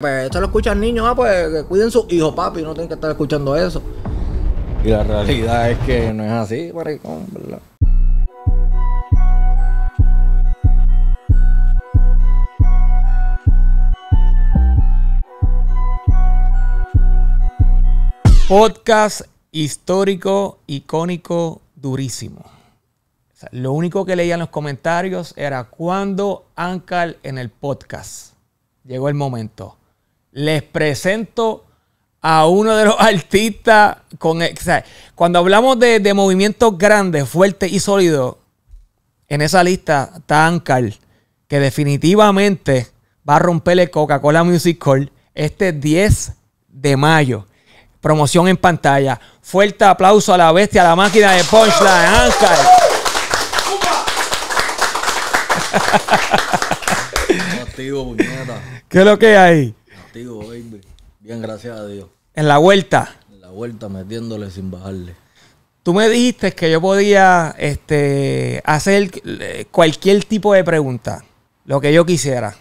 Pues esto lo escuchan niños, ah, pues que cuiden sus hijos, papi, no tienen que estar escuchando eso. Y la realidad es que no es así, maricón, ¿verdad? Podcast histórico, icónico, durísimo. lo único que leía en los comentarios era cuando Ancal en el podcast. Llegó el momento les presento a uno de los artistas con... E, cuando hablamos de, de, movimientos grandes, fuertes y sólidos, en esa lista está Ankar, que definitivamente va a romperle Coca-Cola Music Hall este 10 de mayo. Promoción en pantalla. Fuerte aplauso a la bestia, a la máquina de punchline, Ankar. ¿Qué es lo que hay? Bien, gracias a Dios. En la vuelta. En la vuelta, metiéndole sin bajarle. Tú me dijiste que yo podía este, hacer cualquier tipo de pregunta, lo que yo quisiera.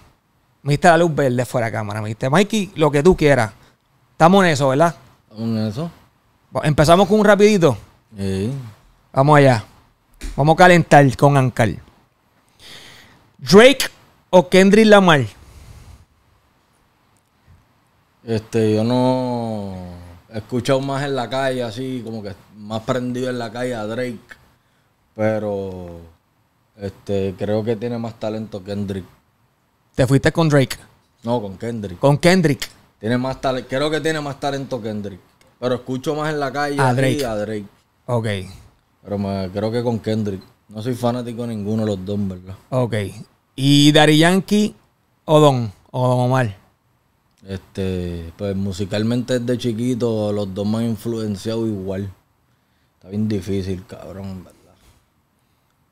Me diste la luz verde fuera de cámara. Me dijiste, Mikey, lo que tú quieras. Estamos en eso, ¿verdad? Estamos en eso. Empezamos con un rapidito. Sí. Vamos allá. Vamos a calentar con Ancal. Drake o Kendrick Lamar. Este, yo no he escuchado más en la calle, así como que más prendido en la calle a Drake, pero este, creo que tiene más talento Kendrick. ¿Te fuiste con Drake? No, con Kendrick. ¿Con Kendrick? Tiene más talento, creo que tiene más talento Kendrick, pero escucho más en la calle a, Drake. Ok. Pero creo que con Kendrick. No soy fanático ninguno de los dos, ¿verdad? Ok. ¿Y Dari Yankee o Don? ¿O Don Omar? Este, pues musicalmente desde chiquito los dos me han influenciado igual. Está bien difícil, cabrón, en ¿verdad?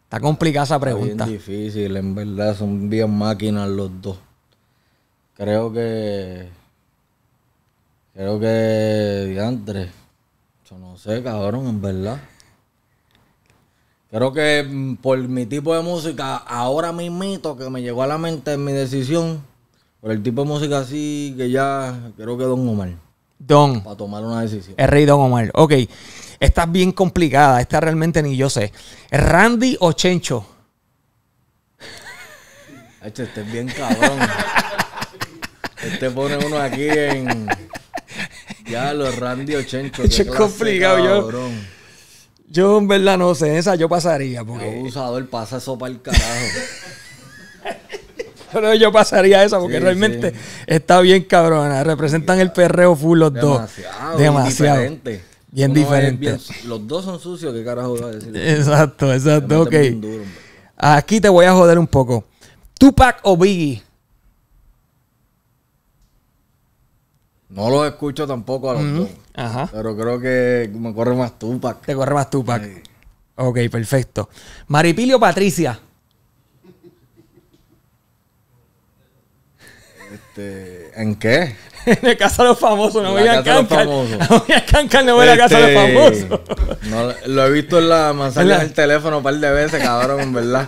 Está complicada esa pregunta. Está bien difícil, en verdad, son bien máquinas los dos. Creo que. Creo que. Diantre. Yo no sé, cabrón, en verdad. Creo que mm, por mi tipo de música, ahora mismito que me llegó a la mente en mi decisión pero el tipo de música así que ya creo que Don Omar. Don. Para tomar una decisión. El rey Don Omar. Ok. Esta es bien complicada. Esta realmente ni yo sé. ¿Randy o Chencho? Este es bien cabrón. este pone uno aquí en. Ya, los Randy o Chencho. es complicado, cabrón. yo. Yo en verdad no sé. Esa yo pasaría. Porque... El abusador pasa eso para el carajo yo pasaría eso porque realmente está bien cabrona. Representan el perreo full los dos. Demasiado. Bien diferente. los dos son sucios, qué carajo va decir. Exacto, exacto, ok. Aquí te voy a joder un poco. Tupac o Biggie. No los escucho tampoco a los dos. Ajá. Pero creo que me corre más Tupac. Te corre más Tupac. Ok, perfecto. Maripilio Patricia. Este, ¿En qué? en el Casa de los Famosos, no voy a cancar. No voy a cancar, no voy a la Casa de los este, Famosos. lo he visto en la manzana del teléfono un par de veces, cabrón, en verdad.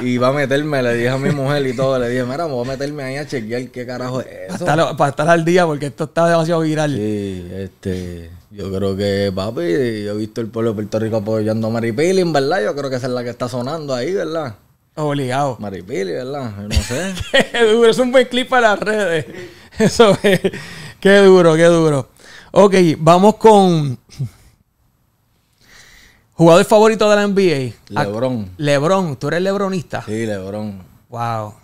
Y va a meterme, le dije a mi mujer y todo, le dije, mira, voy a meterme ahí a chequear qué carajo es eso. Para estar, para estar al día, porque esto está demasiado viral. Sí, este, yo creo que, papi, yo he visto el pueblo de Puerto Rico apoyando a Mary Pilling, ¿verdad? Yo creo que esa es la que está sonando ahí, ¿verdad? Obligado. Maripili, ¿verdad? no sé. qué duro, es un buen clip para las redes. Eso es. Qué duro, qué duro. Ok, vamos con. Jugador favorito de la NBA. Lebron. Lebron, tú eres lebronista. Sí, Lebron. Wow.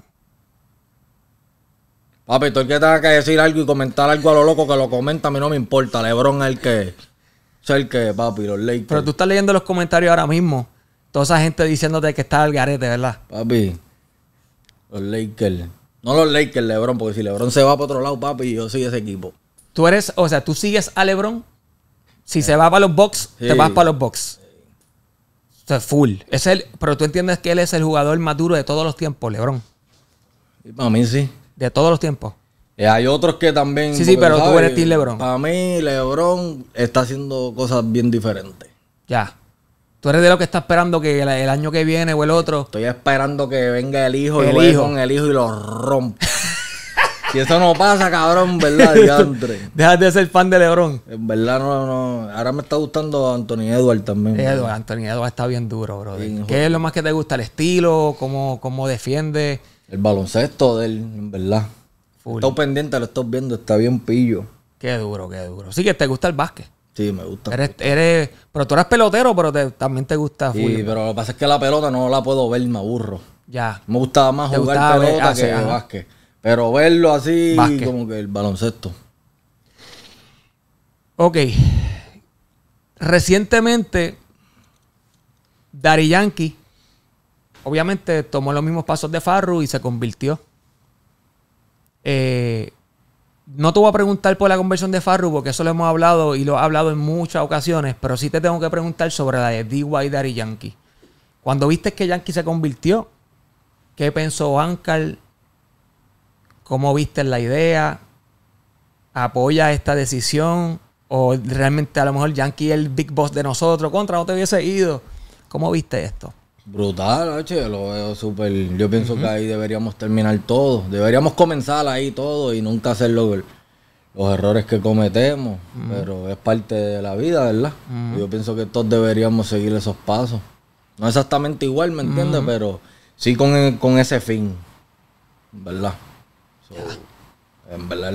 Papi, tú el que tenga que decir algo y comentar algo a lo loco que lo comenta, a mí no me importa. Lebron es el que. Es el que, papi, los Lakers. Pero tú estás leyendo los comentarios ahora mismo. Toda esa gente diciéndote que está el garete, ¿verdad? Papi, los Lakers. No los Lakers, LeBron, porque si LeBron se va para otro lado, papi, yo sigo ese equipo. Tú eres, o sea, tú sigues a LeBron. Si se va para los box, te vas para los box. O full. Es el, pero tú entiendes que él es el jugador más duro de todos los tiempos, LeBron. para mí sí. De todos los tiempos. Eh, hay otros que también. Sí, sí, pero tú eres Team LeBron. Para mí, LeBron está haciendo cosas bien diferentes. Ya. Tú eres de lo que está esperando que el, año que viene o el otro. Estoy esperando que venga el hijo el y hijo. con el hijo y lo rompa. si eso no pasa, cabrón, ¿verdad? Dejas de ser fan de Lebron. En verdad, no, no. Ahora me está gustando Anthony Edward también. Eh, Anthony Edward está bien duro, bro. ¿Qué es lo más que te gusta? ¿El estilo? ¿Cómo, cómo defiende? El baloncesto de él, en verdad. Estoy pendiente, lo estoy viendo, está bien pillo. Qué duro, qué duro. Sí que te gusta el básquet. Sí, me gusta. Eres, pero tú eres pelotero, pero también te gusta Sí, pero lo que pasa es que la pelota no la puedo ver, me aburro. Ya. Me gustaba más jugar pelota que básquet. Pero verlo así, Más como que el baloncesto. Ok. Recientemente, Dari Yankee, obviamente tomó los mismos pasos de Farru y se convirtió. Eh, no te voy a preguntar por la conversión de Farru, porque eso lo hemos hablado y lo he hablado en muchas ocasiones, pero sí te tengo que preguntar sobre la de D.Y. y Yankee. Cuando viste que Yankee se convirtió, ¿qué pensó Ankar? ¿Cómo viste la idea? ¿Apoya esta decisión? ¿O realmente a lo mejor Yankee es el big boss de nosotros? Contra, no te hubiese ido. ¿Cómo viste esto? Brutal, lo veo súper. Yo pienso que ahí deberíamos terminar todo. Deberíamos comenzar ahí todo y nunca hacer los, errores que cometemos. Pero es parte de la vida, ¿verdad? Yo pienso que todos deberíamos seguir esos pasos. No exactamente igual, ¿me entiendes? Pero sí con, con, ese fin, ¿verdad? en verdad,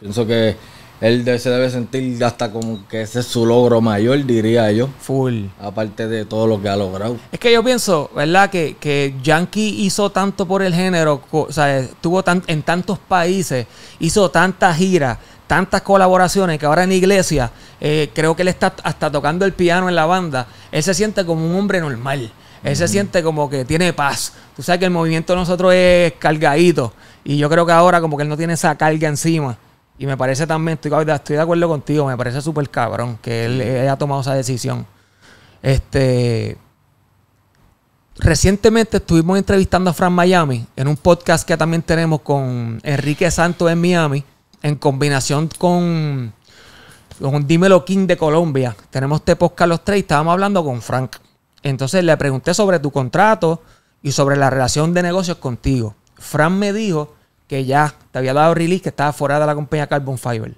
pienso que él se debe sentir hasta como que ese es su logro mayor, diría yo. Full. Aparte de todo lo que ha logrado. Es que yo pienso, ¿verdad? Que, que Yankee hizo tanto por el género, o sea, estuvo en tantos países, hizo tantas giras, tantas colaboraciones que ahora en iglesia, eh, creo que él está hasta tocando el piano en la banda. Él se siente como un hombre normal. Él se siente como que tiene paz. Tú sabes que el movimiento de nosotros es cargadito. Y yo creo que ahora como que él no tiene esa carga encima. Y me parece también, estoy, de acuerdo contigo, me parece súper cabrón que él haya tomado esa decisión. Este. Recientemente estuvimos entrevistando a Frank Miami en un podcast que también tenemos con Enrique Santos en Miami, en combinación con, con Dímelo King de Colombia. Tenemos este podcast los tres y estábamos hablando con Frank. Entonces le pregunté sobre tu contrato y sobre la relación de negocios contigo. Fran me dijo que ya te había dado release que estaba fuera de la compañía Carbon Fiber.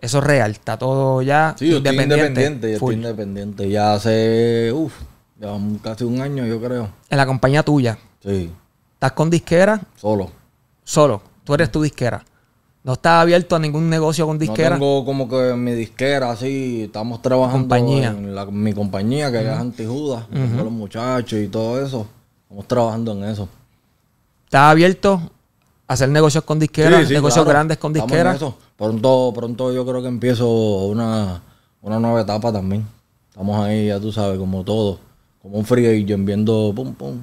Eso es real, está todo ya independiente. Yo estoy independiente, yo estoy independiente. Ya hace uf, ya casi un año, yo creo. En la compañía tuya. Sí. ¿Estás con disquera? Solo. Solo. Tú eres tu disquera. No estás abierto a ningún negocio con disquera. No tengo como que mi disquera, así. Estamos trabajando en mi compañía, que es Antijudas, con los muchachos y todo eso. Estamos trabajando en eso. ¿Estás abierto hacer negocios con disqueras, negocios grandes con disqueras. Pronto, pronto yo creo que empiezo una, nueva etapa también. Estamos ahí, ya tú sabes, como todo, como un y yo viendo pum pum.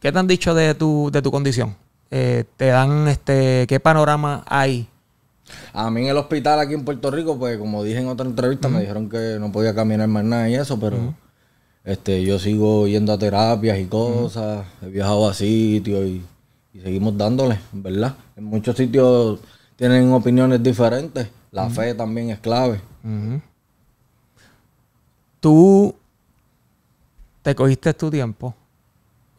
¿Qué te han dicho de tu, de tu condición? Eh, te dan este, qué panorama hay a mí en el hospital aquí en Puerto Rico, pues como dije en otra entrevista, me dijeron que no podía caminar más nada y eso, pero este, yo sigo yendo a terapias y cosas. He viajado a sitios y y seguimos dándole, ¿verdad? En muchos sitios tienen opiniones diferentes. La fe también es clave. Tú te cogiste tu tiempo.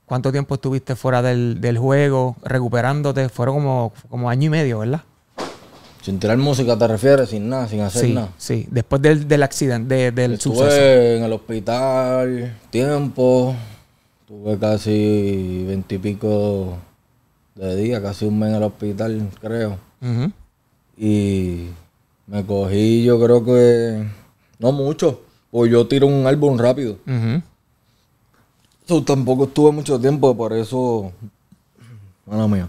¿Cuánto tiempo estuviste fuera del, juego, recuperándote? Fueron como, como, año y medio, ¿verdad? Sin tirar música, ¿te refieres? Sin nada, sin hacer nada. Sí, después del, accidente, del del Estuve en el hospital, tiempo. Tuve casi veintipico de día, casi un mes en el hospital, creo. Y me cogí, yo creo que. No mucho, pues yo tiro un álbum rápido. tampoco estuve mucho tiempo, por eso. bueno, mía.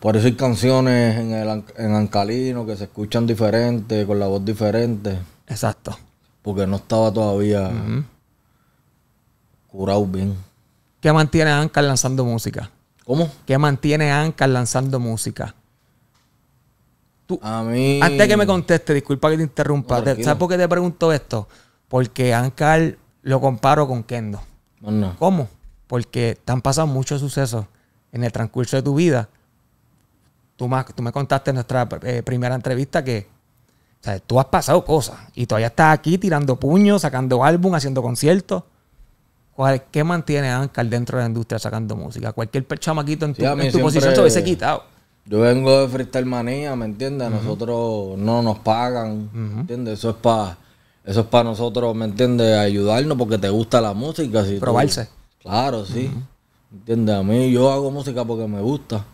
Por eso hay canciones en, el, en Ancalino que se escuchan diferente, con la voz diferente. Exacto. Porque no estaba todavía curado bien. ¿Qué mantiene Ancal lanzando música? ¿Cómo? ¿Qué mantiene a lanzando música? Tú, a Antes de que me conteste, disculpa que te interrumpa. ¿Sabes por qué te pregunto esto? Porque Ankar lo comparo con Kendo. ¿Cómo? Porque te han pasado muchos sucesos en el transcurso de tu vida. Tú, me contaste en nuestra eh, primera entrevista que tú has pasado cosas y todavía estás aquí tirando puños, sacando álbum, haciendo conciertos. ¿Qué mantiene Ankar dentro de la industria sacando música? Cualquier chamaquito en tu, tu posición se hubiese quitado. Yo vengo de Freestyle Manía, ¿me entiendes? A Nosotros no nos pagan, ¿me entiendes? Eso es para nosotros, ¿me entiendes? Ayudarnos porque te gusta la música. Si Probarse. claro, sí. ¿Me ¿Entiendes? A mí yo hago música porque me gusta.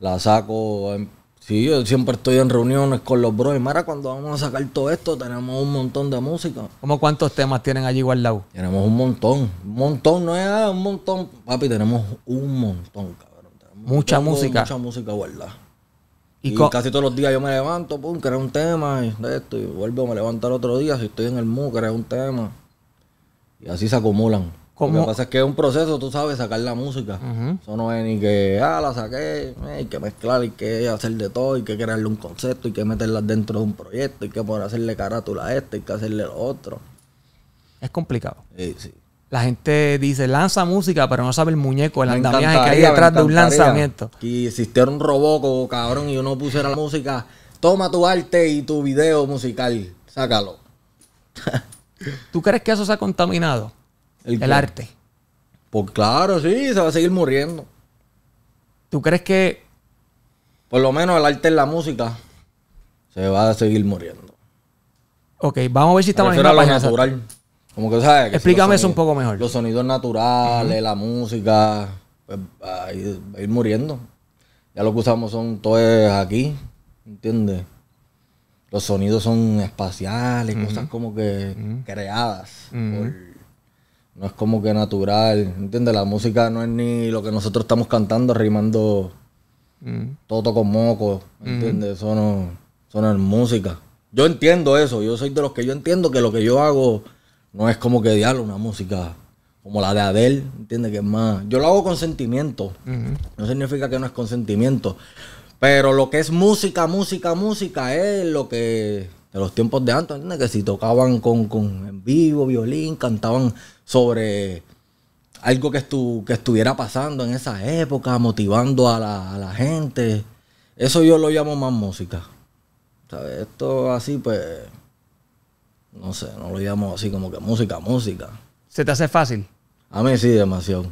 La saco en, Sí, yo siempre estoy en reuniones con los bros. Y Mara, cuando vamos a sacar todo esto, tenemos un montón de música. ¿Cómo cuántos temas tienen allí guardados? Tenemos un montón. Un montón, no es un montón. Papi, tenemos un montón, cabrón. mucha música. Mucha música guardada. Y, casi todos los días yo me levanto, pum, creo un tema y de esto. Y vuelvo, me levantar otro día. Si estoy en el mu, creo un tema. Y así se acumulan. Lo que pasa es que es un proceso, tú sabes, sacar la música. Eso no es ni que, ah, la saqué, eh, hay que mezclar, y que hacer de todo, hay que crearle un concepto, hay que meterla dentro de un proyecto, hay que poder hacerle carátula a este, hay que hacerle lo otro. Es complicado. La gente dice, lanza música, pero no sabe el muñeco, el andamiaje que hay detrás de un lanzamiento. Y existiera un robot, oh, cabrón, y uno pusiera la música, toma tu arte y tu video musical, sácalo. ¿Tú crees que eso se ha contaminado? El, arte. Pues claro, sí, se va a seguir muriendo. ¿Tú crees que.? Por lo menos el arte en la música se va a seguir muriendo. Ok, vamos a ver si estamos en la misma Natural. Como que, ¿sabes? Explícame eso un poco mejor. Los sonidos naturales, la música, pues, va a ir, muriendo. Ya lo que usamos son todos aquí, ¿entiendes? Los sonidos son espaciales, cosas como que creadas por no es como que natural, ¿entiendes? La música no es ni lo que nosotros estamos cantando, rimando mm. todo con moco, ¿entiendes? Eso, no, es música. Yo entiendo eso, yo soy de los que yo entiendo que lo que yo hago no es como que diablo, una música como la de Adel. ¿entiendes? Que es más. Yo lo hago con sentimiento, no significa que no es con sentimiento. Pero lo que es música, música, música es lo que de los tiempos de antes, ¿entiendes? Que si tocaban con, con en vivo, violín, cantaban sobre algo que, que estuviera pasando en esa época, motivando a la, gente. Eso yo lo llamo más música. Esto así, pues, no sé, no lo llamo así como que música, música. ¿Se te hace fácil? A mí sí, demasiado.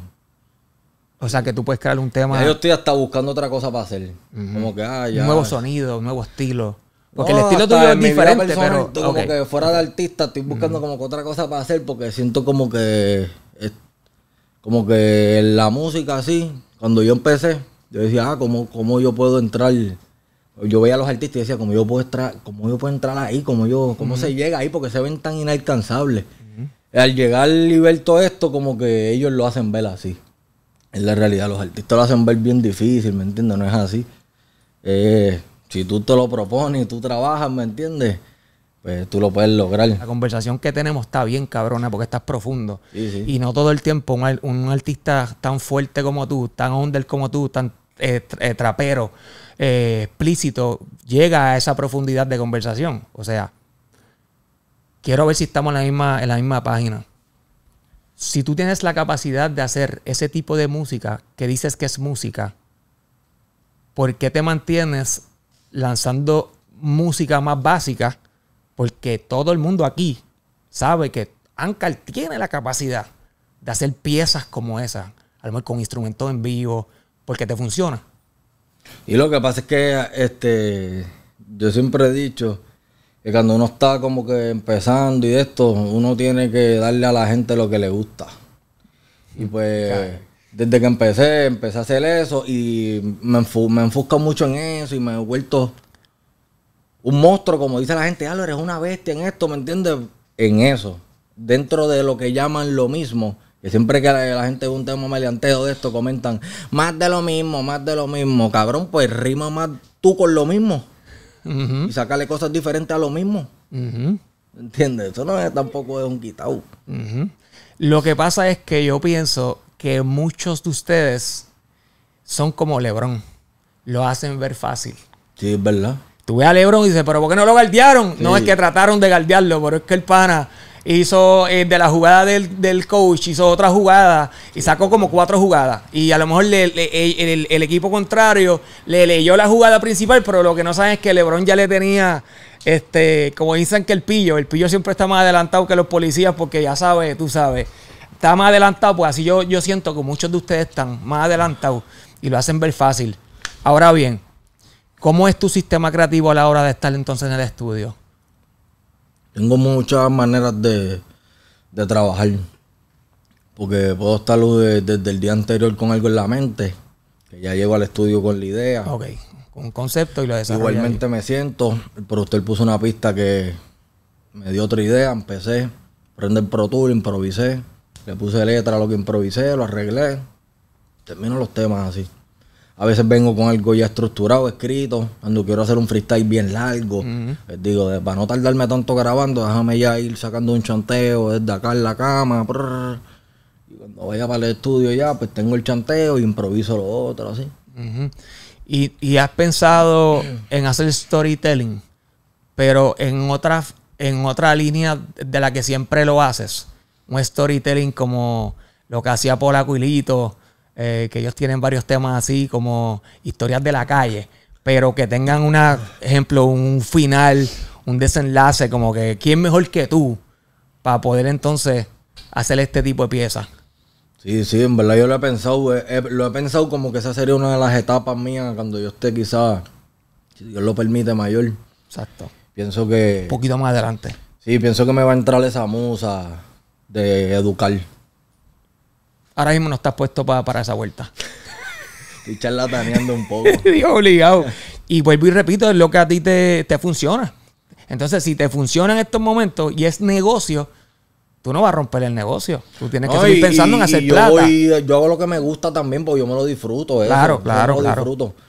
O sea, que tú puedes crear un tema. yo estoy hasta buscando otra cosa para hacer. Como que, ah, Un nuevo sonido, un nuevo estilo. Porque el estilo tuyo es diferente, Como que fuera de artista, estoy buscando como que otra cosa para hacer porque siento como que. Eh, como que la música así, cuando yo empecé, yo decía, ah, ¿cómo, yo puedo entrar? Yo veía a los artistas y decía, ¿cómo yo puedo entrar, cómo yo puedo entrar ahí? ¿Cómo, yo, cómo se llega ahí? Porque se ven tan inalcanzables. Al llegar y ver todo esto, como que ellos lo hacen ver así. En la realidad, los artistas lo hacen ver bien difícil, ¿me entiendes? No es así. Eh, si tú te lo propones y tú trabajas, ¿me entiendes? Pues tú lo puedes lograr. La conversación que tenemos está bien cabrona porque estás profundo. Y no todo el tiempo un, un, artista tan fuerte como tú, tan under como tú, tan eh, eh, trapero, eh, explícito, llega a esa profundidad de conversación. O sea, quiero ver si estamos la misma, en la misma página. Si tú tienes la capacidad de hacer ese tipo de música que dices que es música, ¿por qué te mantienes lanzando música más básica, porque todo el mundo aquí sabe que Anka tiene la capacidad de hacer piezas como esa, a lo mejor con instrumentos en vivo, porque te funciona. Y lo que pasa es que este, yo siempre he dicho que cuando uno está como que empezando y esto, uno tiene que darle a la gente lo que le gusta. Y pues desde que empecé, empecé a hacer eso y me, enfusco mucho en eso y me he vuelto un monstruo, como dice la gente, ah, eres una bestia en esto, ¿me entiendes? En eso, dentro de lo que llaman lo mismo. Que siempre que la, gente ve un tema maleanteo de esto, comentan, más de lo mismo, más de lo mismo. Cabrón, pues rima más tú con lo mismo. Y sacarle cosas diferentes a lo mismo. ¿Me ¿Entiendes? Eso no es tampoco es un quitado. Lo que pasa es que yo pienso que muchos de ustedes son como Lebron. Lo hacen ver fácil. Sí, es verdad. Tú ves a Lebron y dices, pero ¿por qué no lo guardiaron? No es que trataron de guardiarlo, pero es que el pana hizo eh, de la jugada del, coach, hizo otra jugada y sacó como cuatro jugadas. Y a lo mejor el, equipo contrario le leyó la jugada principal, pero lo que no saben es que LeBron ya le tenía, este como dicen que el pillo, el pillo siempre está más adelantado que los policías porque ya sabes tú sabes está más adelantado, pues así yo, yo siento que muchos de ustedes están más adelantados y lo hacen ver fácil. Ahora bien, ¿cómo es tu sistema creativo a la hora de estar entonces en el estudio? Tengo muchas maneras de, trabajar. Porque puedo estar desde, el día anterior con algo en la mente, que ya llego al estudio con la idea. Ok, con un concepto y lo desarrollo. Igualmente me siento, pero usted puso una pista que me dio otra idea, empecé, el Pro Tool, improvisé, le puse letra a lo que improvisé, lo arreglé. Termino los temas así. A veces vengo con algo ya estructurado, escrito. Cuando quiero hacer un freestyle bien largo, les digo, para no tardarme tanto grabando, déjame ya ir sacando un chanteo desde acá en la cama. Y cuando vaya para el estudio ya, pues tengo el chanteo y improviso lo otro, así. y, y, has pensado en hacer storytelling, pero en otra, en otra línea de la que siempre lo haces un storytelling como lo que hacía Paul Aquilito, eh, que ellos tienen varios temas así como historias de la calle, pero que tengan un ejemplo, un final, un desenlace, como que quién mejor que tú para poder entonces hacer este tipo de piezas. Sí, sí, en verdad yo lo he pensado, eh, eh, lo he pensado como que esa sería una de las etapas mías cuando yo esté quizás, si Dios lo permite, mayor. Exacto. Pienso que... Un poquito más adelante. Sí, pienso que me va a entrar esa musa de educar. Ahora mismo no estás puesto para esa vuelta. Y charlataneando un poco. Digo, obligado. Y vuelvo y repito, es lo que a ti te, funciona. Entonces, si te funciona en estos momentos y es negocio, tú no vas a romper el negocio. Tú tienes que seguir pensando en hacer yo yo hago lo que me gusta también porque yo me lo disfruto. ¿eh? claro, claro,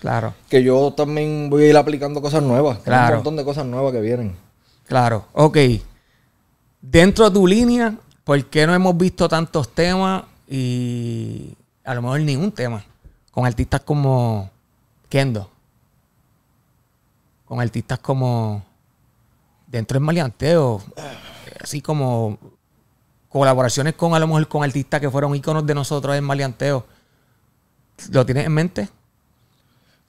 claro. Que yo también voy a ir aplicando cosas nuevas. Claro. Hay un montón de cosas nuevas que vienen. claro. Ok. Dentro de tu línea ¿por qué no hemos visto tantos temas y a lo mejor ningún tema con artistas como Kendo? Con artistas como Dentro del Maleanteo, eh, así como colaboraciones con a lo mejor con artistas que fueron íconos de nosotros en Maleanteo. ¿Lo tienes en mente?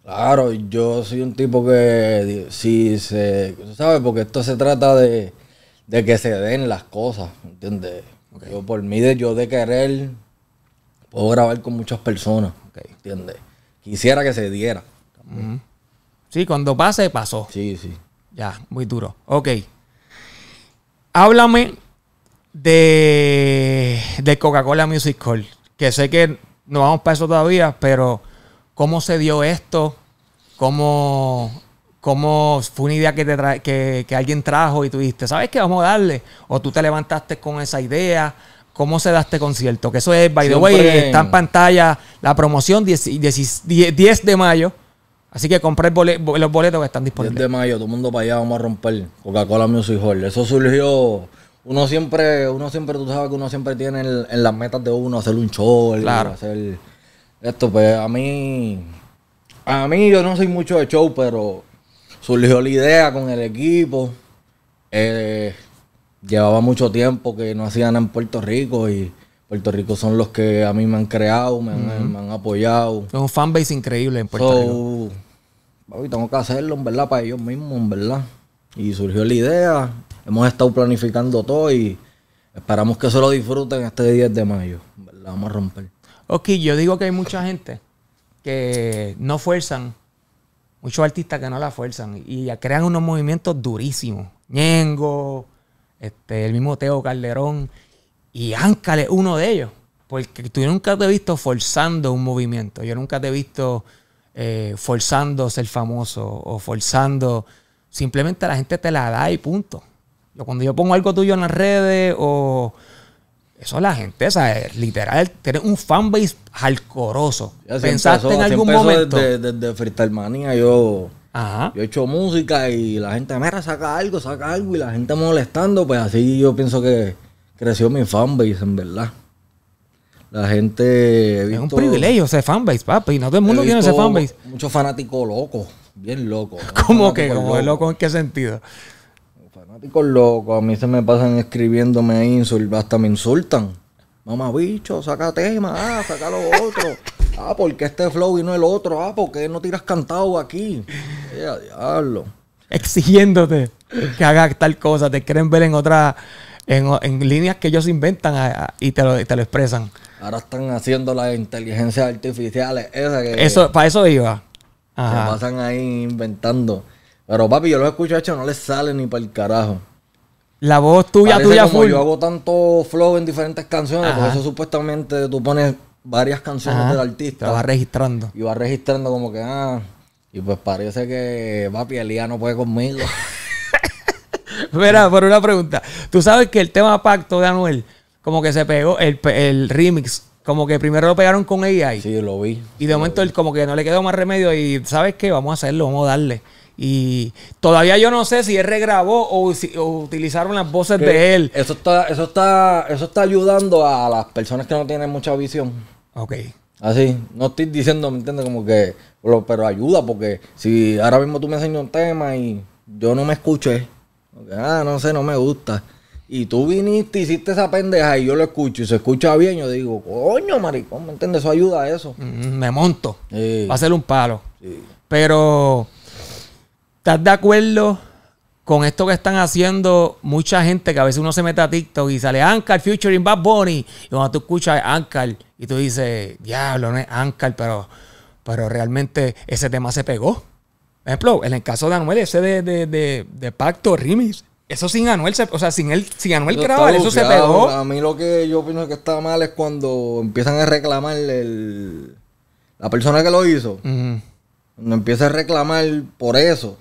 Claro, yo soy un tipo que sí se, ¿sabes? Porque esto se trata de, de que se den las cosas, ¿entiendes? Yo por mí, de, yo de querer, puedo grabar con muchas personas, okay, ¿entiendes? Quisiera que se diera. Sí, cuando pase, pasó. Sí, sí. Ya, muy duro. Ok. Háblame de, de Coca-Cola Music Hall, que sé que no vamos para eso todavía, pero ¿cómo se dio esto? ¿Cómo cómo fue una idea que, te que, alguien trajo y tú dijiste, ¿sabes qué? Vamos a darle. O tú te levantaste con esa idea. ¿Cómo se da este concierto? Que eso es, by the way, está en pantalla la promoción 10, de mayo. Así que compré los boletos que están disponibles. 10 de mayo, todo el mundo para allá, vamos a romper Coca-Cola Music Hall. Eso surgió uno siempre, uno siempre, tú sabes que uno siempre tiene en las metas de uno hacer un show, claro. hacer esto, pues a mí, a mí yo no soy mucho de show, pero surgió la idea con el equipo. Eh, llevaba mucho tiempo que no hacían en Puerto Rico y Puerto Rico son los que a mí me han creado, me, han, apoyado. Es un fanbase increíble en Puerto Rico. tengo que hacerlo, en verdad, para ellos mismos, en verdad. Y surgió la idea, hemos estado planificando todo y esperamos que se lo disfruten este 10 de mayo. vamos a romper. Ok, yo digo que hay mucha gente que no fuerzan muchos artistas que no la fuerzan y crean unos movimientos durísimos. Ñengo, este, el mismo Teo Calderón y Áncale, uno de ellos. Porque tú nunca te he visto forzando un movimiento. Yo nunca te he visto eh, forzando ser famoso o forzando. Simplemente la gente te la da y punto. cuando yo pongo algo tuyo en las redes o eso la gente, esa, literal, tener un fanbase alcoroso. ¿Pensaste en algún momento? Desde, yo, yo he hecho música y la gente, me saca algo, saca algo y la gente molestando, pues así yo pienso que creció mi fanbase, en verdad. La gente... es un privilegio ese fanbase, papi, no todo el mundo tiene ese fanbase. Muchos fanáticos locos, bien locos. ¿Cómo que? ¿Cómo loco? ¿En qué sentido? a mí se me pasan escribiéndome insultos, hasta me insultan. Mamá bicho, saca tema, ah, saca lo otro. Ah, porque este flow y no el otro, ah, porque no tiras cantado aquí. Ya, eh, diablo. Exigiéndote que hagas tal cosa, te quieren ver en otra, en, líneas que ellos inventan y te lo, te lo expresan. Ahora están haciendo las inteligencias artificiales, Eso, para eso iba. Se pasan ahí inventando. Pero papi, yo los escucho, hecho, no les sale ni para el carajo. La voz tuya, tuya, como Yo hago tanto flow en diferentes canciones, por eso supuestamente tú pones varias canciones del artista. Te vas registrando. Y vas registrando como que, ah, y pues parece que papi Elías no puede conmigo. Espera, por una pregunta. Tú sabes que el tema Pacto de Anuel, como que se pegó el, el remix, como que primero lo pegaron con AI. Sí, lo vi. Y de momento él como que no le quedó más remedio y, ¿sabes qué? Vamos a hacerlo, vamos a darle. Y todavía yo no sé si él regrabó o, utilizaron las voces de él. Eso está, eso está, eso está ayudando a las personas que no tienen mucha visión. Ok. Así, no estoy diciendo, ¿me entiendes? Como que, pero, ayuda porque si ahora mismo tú me enseñas un tema y yo no me escuché, ah, no sé, no me gusta. Y tú viniste, hiciste esa pendeja y yo lo escucho y se escucha bien, yo digo, coño, maricón, ¿me entiendes? Eso ayuda a eso. Mm, me monto. Sí. Va a ser un palo. Sí. Pero ¿Estás de acuerdo con esto que están haciendo mucha gente que a veces uno se mete a TikTok y sale Ankar featuring Bad Bunny? Y cuando tú escuchas Ankar y tú dices, diablo, no es Ankar pero, pero realmente ese tema se pegó. Por ejemplo, en el caso de Anuel, ese de, Pacto remix Eso sin Anuel, o sea, sin él, sin Anuel grabar, eso se pegó. A mí lo que yo pienso que está mal es cuando empiezan a reclamar la persona que lo hizo. no empieza a reclamar por eso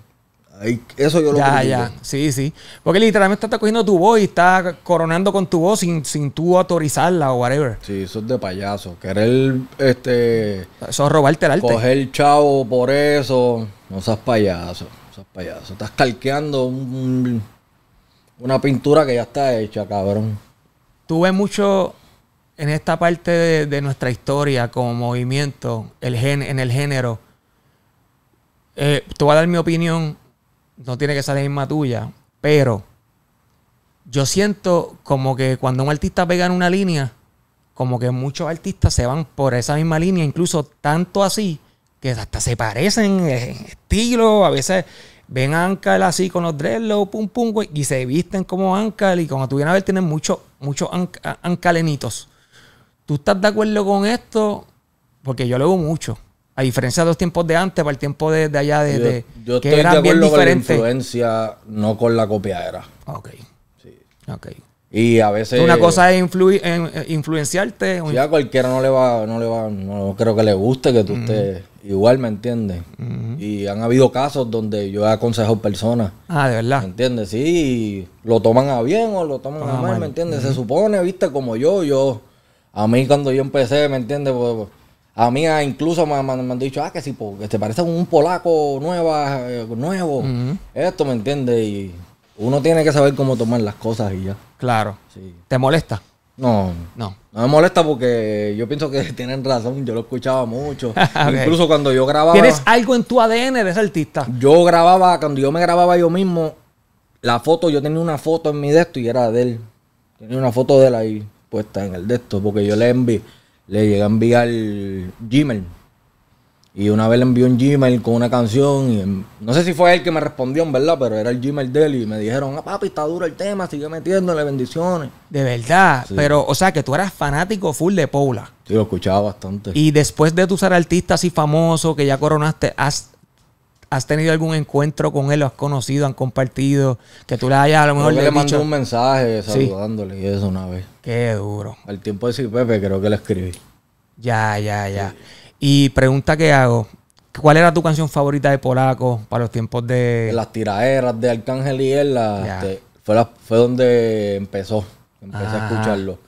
eso yo lo Ya, ya, sí, sí. Porque literalmente estás cogiendo tu voz y estás coronando con tu voz sin, sin tú autorizarla o whatever. Sí, eso es de payaso. Querer, este... Eso es robarte el arte. Coger chavo por eso. No seas payaso, no seas payaso. Estás calqueando una pintura que ya está hecha, cabrón. Tú ves mucho en esta parte de, nuestra historia como movimiento, el gen, en el género. Eh, tú vas a dar mi opinión no tiene que ser la misma tuya, pero yo siento como que cuando un artista pega en una línea, como que muchos artistas se van por esa misma línea, incluso tanto así que hasta se parecen en estilo, a veces ven a Ankal así con los dreadlocks, pum pum, y se visten como Ankal y como tú vienes a ver tienen muchos muchos Ancalenitos. ¿Tú estás de acuerdo con esto? Porque yo lo veo mucho a diferencia de los tiempos de antes, para el tiempo de, allá de, yo, yo estoy de acuerdo con la influencia, no con la copiadera. Ok. Sí. Ok. Y a veces. Una cosa es en eh, influenciarte. ya a cualquiera no le va, no le va, no creo que le guste que tú estés igual, ¿me entiende Y han habido casos donde yo he aconsejado personas. Ah, de verdad. ¿Me entiendes? Sí, lo toman a bien o lo toman ah, a mal, ¿me entiendes? Se supone, viste, como yo, yo. A mí cuando yo empecé, ¿me entiende Pues, a mí ah, incluso me, han dicho, ah, que sí, que te parece un polaco nueva, eh, nuevo. Esto, ¿me entiende Y uno tiene que saber cómo tomar las cosas y ya. Claro. Sí. ¿Te molesta? No. No. No me molesta porque yo pienso que tienen razón. Yo lo escuchaba mucho. Incluso cuando yo grababa. ¿Tienes algo en tu ADN de ese artista? Yo grababa, cuando yo me grababa yo mismo, la foto, yo tenía una foto en mi de y era de él. Tenía una foto de él ahí puesta en el de porque yo le envié le llegué a enviar Gmail. Y una vez le envió un Gmail con una canción. Y no sé si fue él que me respondió, en verdad, pero era el Gmail de él. Y me dijeron, ah, papi, está duro el tema, sigue metiéndole bendiciones. De verdad. Pero, o sea, que tú eras fanático full de Paula. Sí, lo escuchaba bastante. Y después de tu ser artista así famoso, que ya coronaste, has ¿Has tenido algún encuentro con él? ¿Lo has conocido? ¿Han compartido? Que tú le hayas a lo mejor le, mandé un mensaje saludándole y eso una vez. Qué duro. Al tiempo de decir Pepe creo que le escribí. Ya, ya, ya. Y pregunta que hago. ¿Cuál era tu canción favorita de Polaco para los tiempos de...? Las tiraderas de Arcángel y él. Este, fue, fue donde empezó. Empecé a escucharlo.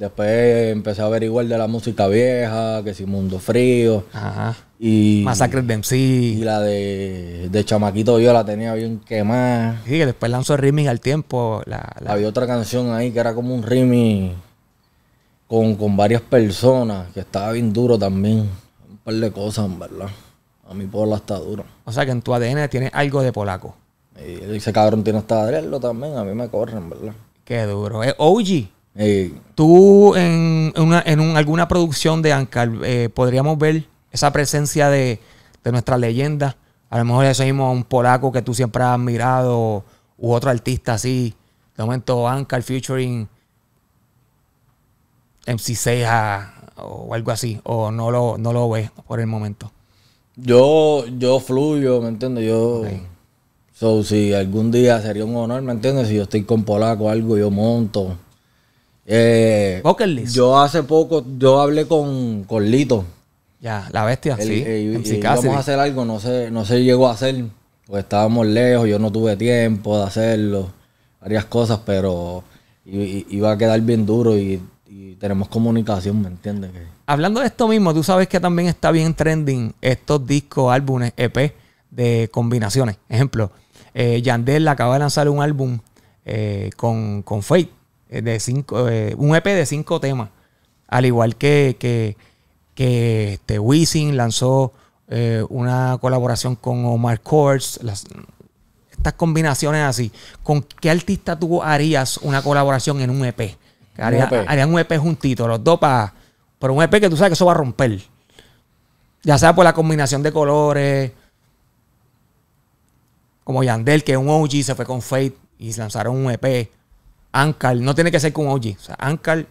Después empecé a averiguar de la música vieja, que si Mundo Frío. Ajá. Y, Masacre de MC. Y la de, de Chamaquito yo la tenía bien quemada. Sí, que después lanzó el al tiempo. Había otra canción ahí que era como un remix con, varias personas, que estaba bien duro también. Un par de cosas, verdad. A mi pueblo está duro. O sea que en tu ADN tienes algo de polaco. Y ese cabrón tiene hasta Adriello también, a mí me corren, ¿verdad? Qué duro. Eh, OG. Eh, tú en, alguna producción de Ankar eh, podríamos ver esa presencia de, nuestra leyenda. A lo mejor seguimos mismo un polaco que tú siempre has admirado u otro artista así. De momento Ankar featuring MC Seja o algo así. O no lo, no lo ves por el momento. Yo, yo fluyo, ¿me entiendes? Yo... So, si algún día sería un honor, ¿me entiendes? Si yo estoy con Polaco algo, yo monto. Eh, yo hace poco, yo hablé con, con Lito. Ya, la bestia, sí. Y vamos a hacer algo, no se, no se llegó a hacer. Pues estábamos lejos, yo no tuve tiempo de hacerlo. Varias cosas, pero iba a quedar bien duro y, y tenemos comunicación, ¿me entiendes? Hablando de esto mismo, tú sabes que también está bien trending estos discos, álbumes, EP de combinaciones. Ejemplo, eh, Yandel acaba de lanzar un álbum eh, con, con Fate, eh, de un EP de cinco temas. Al igual que, que, que este lanzó una colaboración con Omar las estas combinaciones así. ¿Con qué artista tú harías una colaboración en un EP? Harían un EP, un EP juntito, los dos para... Pero un EP que tú sabes que eso va a romper. Ya sea por la combinación de colores, como Yandel, que es un OG, se fue con Fate y lanzaron un EP. Ankar, no tiene que ser con OG. O sea, Ankar,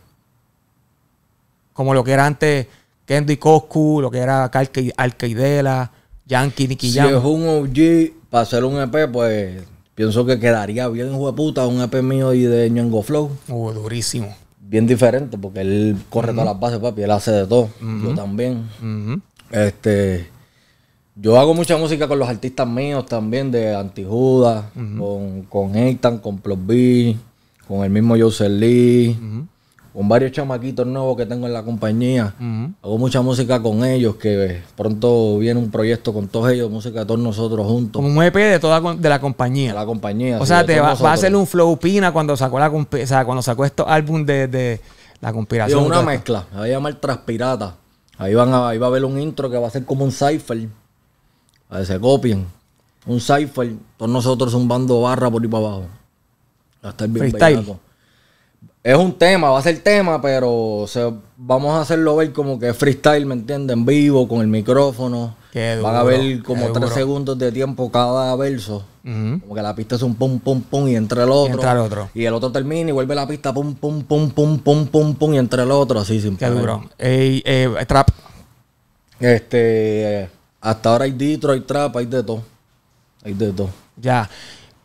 como lo que era antes y Coscu, lo que era Alkaidela, Yankee, Nicky Si es un OG para hacer un EP, pues pienso que quedaría bien, juego de puta, un EP mío y de Ñengo Flow. Uy, uh, durísimo. Bien diferente, porque él corre todas las bases, papi, él hace de todo. Yo también. Este. Yo hago mucha música con los artistas míos también, de Antijuda, con, con con Plot B, con el mismo Joseph Lee, con varios chamaquitos nuevos que tengo en la compañía. Hago mucha música con ellos, que pronto viene un proyecto con todos ellos, música de todos nosotros juntos. Como un EP de toda de la compañía. la compañía. O sea, te va, a hacer un flow pina cuando sacó la o sea, cuando sacó estos álbum de, la conspiración. Es una mezcla, se va a llamar Transpirata. Ahí, van a, va a haber un intro que va a ser como un cipher a se copien. Un cipher, Por nosotros un bando barra por ahí para abajo. Freestyle. Es un tema, va a ser tema, pero vamos a hacerlo ver como que freestyle, ¿me entiendes? En vivo, con el micrófono. Duro, Van a ver como tres segundos de tiempo cada verso. Como que la pista es un pum, pum, pum y entre el otro. Y, el otro. y el otro termina y vuelve la pista pum, pum, pum, pum, pum, pum, pum y entre el otro, así sin Qué duro. Eh, trap. Este. Hasta ahora hay Ditro, hay Trapa, hay de todo. Hay de todo. Ya.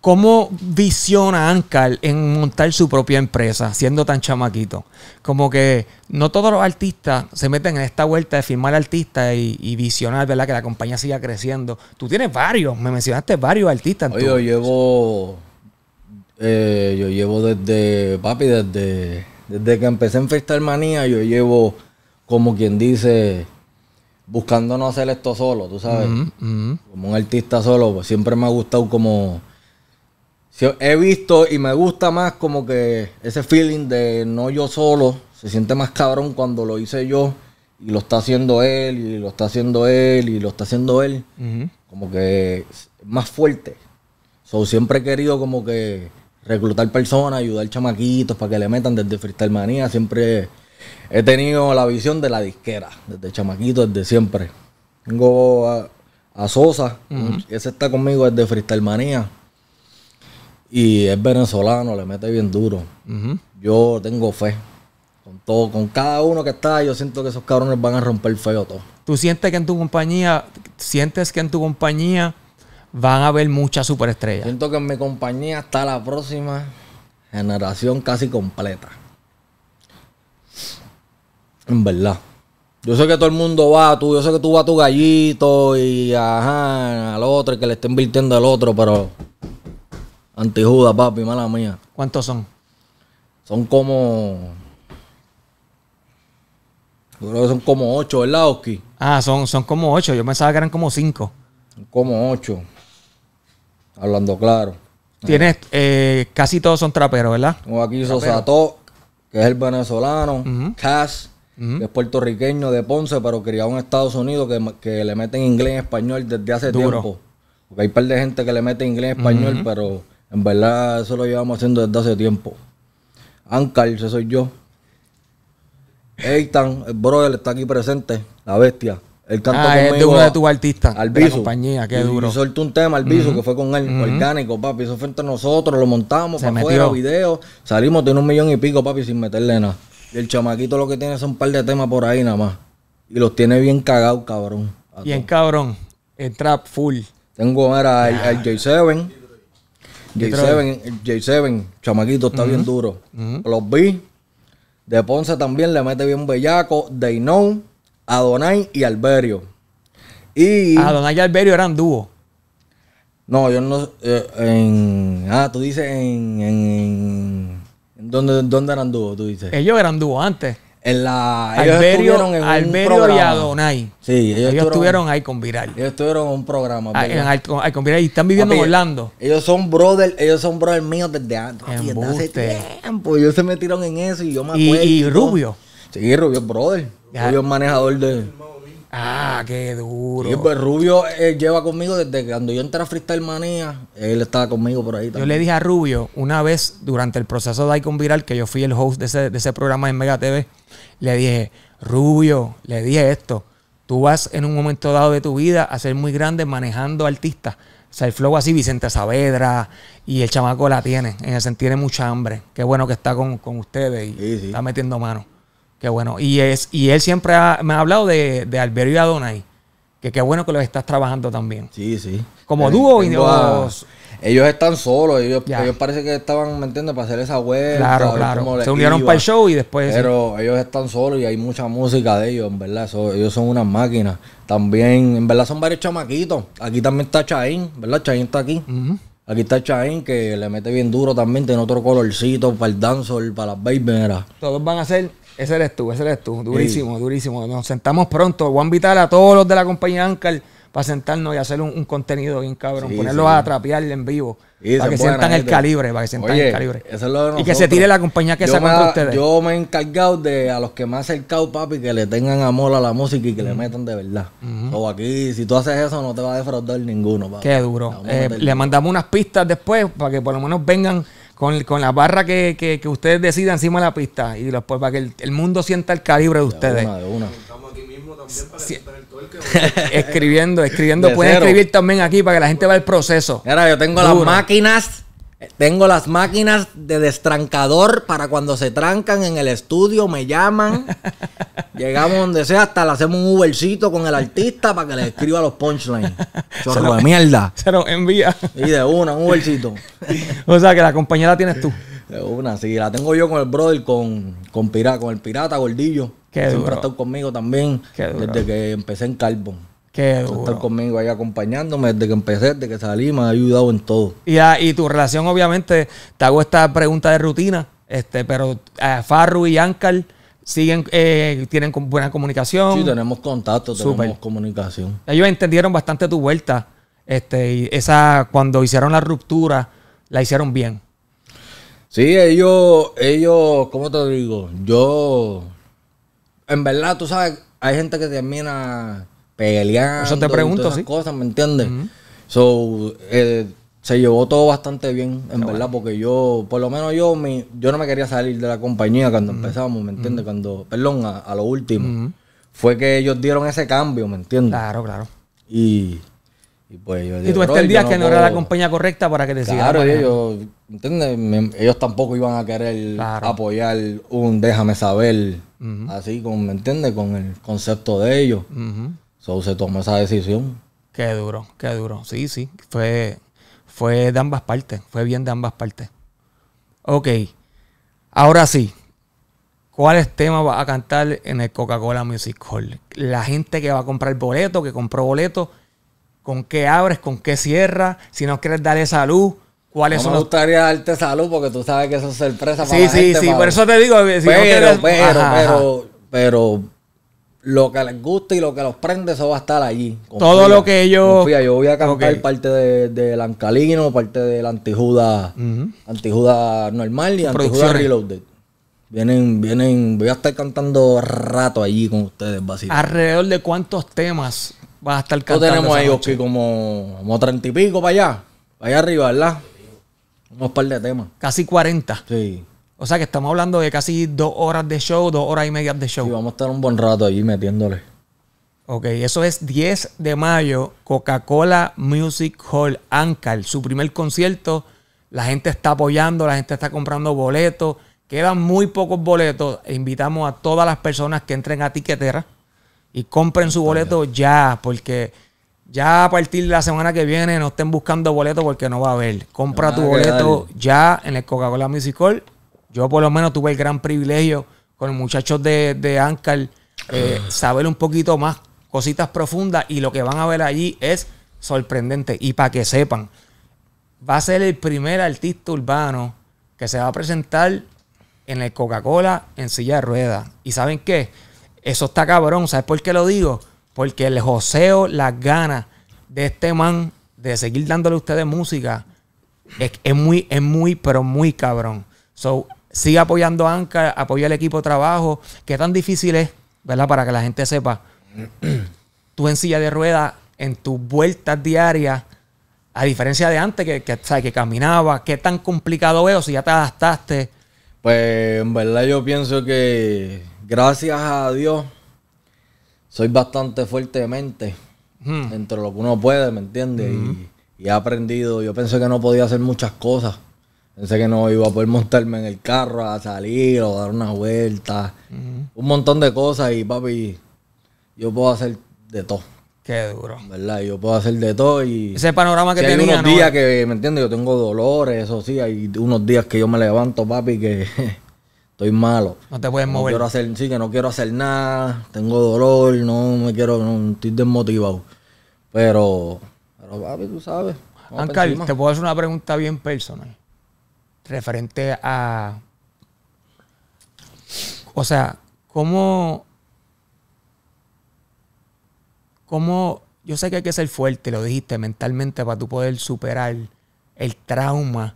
¿Cómo visiona Ankar en montar su propia empresa, siendo tan chamaquito? Como que no todos los artistas se meten en esta vuelta de firmar artistas y, visionar, ¿verdad? Que la compañía siga creciendo. Tú tienes varios, me mencionaste varios artistas. Oye, yo llevo. Eh, yo llevo desde. Papi, desde. Desde que empecé en Festa Manía, yo llevo, como quien dice, buscando no hacer esto solo, tú sabes. Como un artista solo, pues siempre me ha gustado como... He visto y me gusta más como que ese feeling de no yo solo, se siente más cabrón cuando lo hice yo y lo está haciendo él y lo está haciendo él y lo está haciendo él. Como que más fuerte. So, siempre he querido como que reclutar personas, ayudar chamaquitos para que le metan desde Freestyle Manía. Siempre he tenido la visión de la disquera, desde chamaquito, desde siempre. Tengo a, Sosa, ese está conmigo desde Freestyle Manía. Y es venezolano, le mete bien duro. Yo tengo fe. Con todo, con cada uno que está, yo siento que esos cabrones van a romper feo todo. ¿Tú sientes que en tu compañía, sientes que en tu compañía van a haber muchas superestrellas? Siento que en mi compañía está la próxima generación casi completa. En verdad. Yo sé que todo el mundo va, tú, yo sé que tú vas a tu gallito y ajá, al otro, y que le estén invirtiendo al otro, pero. Antijuda, papi, mala mía. ¿Cuántos son? Son como. Yo creo que son como ocho, ¿verdad, Oski? Ah, son, son como ocho. Yo pensaba que eran como cinco. Como ocho. Hablando claro. Tienes, eh, casi todos son traperos, ¿verdad? Como aquí Sosato, que es el venezolano, Cass es puertorriqueño de Ponce, pero criado en Estados Unidos, que, que le meten inglés en español desde hace tiempo. Porque hay un par de gente que le mete inglés en español, pero en verdad eso lo llevamos haciendo desde hace tiempo. Ankar, ese soy yo. Eitan, el brother está aquí presente, la bestia. el canto ah, es de uno de tus artistas. Alviso. compañía, qué duro. soltó un tema, Alviso, que fue con él, orgánico, papi. Eso fue entre nosotros, lo montamos Se para metió. video. Salimos de un millón y pico, papi, sin meterle nada. Y el chamaquito lo que tiene son un par de temas por ahí nada más. Y los tiene bien cagados, cabrón. Bien cabrón. El trap full. Tengo, ver al, J7. J7, J7, chamaquito, está bien duro. Los vi. De Ponce también le mete bien bellaco. They Know, Adonai y Alberio. Y... Adonai y Alberio eran dúo. No, yo no... Eh, en, ah, tú dices en ¿Dónde, eran dúos, tú dices? Ellos eran dúos antes. En la, ellos Alberio, y Adonai. Sí, ellos, ellos estuvieron, ahí con Viral. Ellos estuvieron en un programa. Ah, ahí con Viral y están viviendo en Orlando. Ellos son brother, ellos son brother míos desde antes. Desde hace tiempo. Ellos se metieron en eso y yo me acuerdo. Y, Rubio. Sí, Rubio, brother. Ya. Rubio es manejador de... Ah, qué duro. Y pues, Rubio lleva conmigo desde cuando yo entré a Freestyle Manía, él estaba conmigo por ahí. También. Yo le dije a Rubio una vez durante el proceso de Icon Viral, que yo fui el host de ese, programa en Mega TV, le dije, Rubio, le dije esto. Tú vas en un momento dado de tu vida a ser muy grande manejando artistas. O sea, el flow así, Vicente Saavedra y el chamaco la tiene. En ese sentido tiene mucha hambre. Qué bueno que está con, ustedes y está metiendo mano. Qué bueno. Y, es, y él siempre me ha hablado de, de Alberio y Adonai. Que qué bueno que los estás trabajando también. Sí, sí. Como eh, dúo y Ellos están solos, ellos, parece que estaban, ¿me entiendes? Para hacer esa web. Claro, claro. Se unieron para el show y después. Pero ellos están solos y hay mucha música de ellos, en verdad. ellos son unas máquinas. También, en verdad, son varios chamaquitos. Aquí también está Chaín, ¿verdad? Chaín está aquí. Aquí está Chaín, que le mete bien duro también. Tiene otro colorcito para el dancer, para las baby. Todos van a ser ese eres tú, ese eres tú. Durísimo, durísimo. Nos sentamos pronto. Voy a invitar a todos los de la compañía Ankar para sentarnos y hacer un, contenido bien cabrón. ponerlos a trapear en vivo. para que sientan el calibre, para que sientan el calibre. y que se tire la compañía que se contra ustedes. Yo me he encargado de a los que me han acercado, papi, que le tengan amor a la música y que le metan de verdad. O aquí, si tú haces eso, no te va a defraudar ninguno, Qué duro. Eh, le mandamos unas pistas después para que por lo menos vengan con, con la barra que, ustedes decidan encima de la pista y después para que el, mundo sienta el calibre de ustedes. escribiendo, escribiendo. Pueden escribir también aquí para que la gente vea el proceso. Ahora yo tengo las máquinas tengo las máquinas de destrancador para cuando se trancan en el estudio, me llaman. Llegamos donde sea, hasta le hacemos un Ubercito con el artista para que le escriba los punchlines. Chorro de mierda. Se los envía. Y de una, un Ubercito. o sea que la compañera tienes tú. De una, sí, la tengo yo con el brother, con, con, con el pirata gordillo. Siempre ha estado conmigo también. Desde que empecé en Carbon. Estar conmigo ahí acompañándome desde que empecé, desde que salí, me ha ayudado en todo. Y, ah, tu relación, obviamente, te hago esta pregunta de rutina, este, pero eh, Farru y Ankar siguen, eh, tienen buena comunicación. Sí, tenemos contacto, tenemos comunicación. Ellos entendieron bastante tu vuelta. Este, y esa, cuando hicieron la ruptura, la hicieron bien. Sí, ellos, ellos, ¿cómo te digo? Yo, en verdad, tú sabes, hay gente que termina peleando. Eso te pregunto, cosas, ¿me entiendes? So, eh, se llevó todo bastante bien, en verdad, porque yo, por lo menos yo, yo no me quería salir de la compañía cuando empezamos, ¿me entiendes? Cuando, perdón, a, lo último. Fue que ellos dieron ese cambio, ¿me entiendes? Claro, claro. Y, y pues yo y tú entendías que no era la compañía correcta para que te sigas. Claro, ellos, ¿entiendes? ellos tampoco iban a querer apoyar un déjame saber, así, como, ¿me entiendes? Con el concepto de ellos. Entonces se tomó esa decisión. Qué duro, qué duro. Sí, sí. Fue, fue de ambas partes. Fue bien de ambas partes. Ok. Ahora sí. ¿Cuál ¿Cuáles temas va a cantar en el Coca-Cola Music Hall? La gente que va a comprar boleto, que compró boleto, ¿con qué abres? ¿Con qué cierras? Si no quieres darle salud, ¿Cuáles no son? Me gustaría darte salud porque tú sabes que eso es sorpresa para la gente. Sí, sí, sí. Por eso te digo. Si pero, quieres... pero, pero, pero, lo que les gusta y lo que los prende, eso va a estar allí. Todo lo que ellos. yo voy a cantar parte del Ancalino, parte del Antijuda, Antijuda normal y Antijuda Reloaded. Vienen, vienen, voy a estar cantando rato allí con ustedes, básicamente. ¿Alrededor de cuántos temas va a estar cantando? tenemos ahí, Oski, como, como y pico para allá, para allá arriba, ¿verdad? Unos par de temas. Casi 40. Sí. O sea que estamos hablando de casi dos horas de show, dos horas y media de show. Y vamos a estar un buen rato allí metiéndole. Ok, eso es 10 de mayo, Coca-Cola Music Hall, Ancal, su primer concierto. La gente está apoyando, la gente está comprando boletos. Quedan muy pocos boletos. E invitamos a todas las personas que entren a Tiquetera y compren su boleto ya, porque ya a partir de la semana que viene no estén buscando boletos porque no va a haber. Compra tu boleto ya en el Coca-Cola Music Hall yo por lo menos tuve el gran privilegio con los muchachos de, de eh, ah. saber un poquito más cositas profundas y lo que van a ver allí es sorprendente. Y para que sepan, va a ser el primer artista urbano que se va a presentar en el Coca-Cola en silla de ruedas. ¿Y saben qué? Eso está cabrón. ¿Sabes por qué lo digo? Porque el joseo, las ganas de este man de seguir dándole a ustedes música es, muy, es muy, pero muy cabrón. So, Sigue apoyando a Anca, apoya el equipo de trabajo. ¿Qué tan difícil es, verdad? Para que la gente sepa, tú en silla de ruedas, en tus vueltas diarias, a diferencia de antes que, que, que caminaba, ¿qué tan complicado es o si ya te adaptaste? Pues en verdad yo pienso que gracias a Dios soy bastante fuertemente hmm. dentro entre lo que uno puede, ¿me entiendes? Hmm. y, y he aprendido, yo pensé que no podía hacer muchas cosas Pensé que no iba a poder montarme en el carro a salir o dar una vuelta. Un montón de cosas y papi, yo puedo hacer de todo. Qué duro. ¿Verdad? Yo puedo hacer de todo y... Ese panorama que si tenía, hay unos días que, ¿me entiendes? Yo tengo dolores, eso sí. Hay unos días que yo me levanto, papi, que estoy malo. No te puedes mover. sí, que no quiero hacer nada. Tengo dolor, no me quiero... No, estoy desmotivado. Pero... papi, tú sabes. Ancal, te puedo hacer una pregunta bien personal referente a... O sea, cómo... Cómo... Yo sé que hay que ser fuerte, lo dijiste, mentalmente para tú poder superar el trauma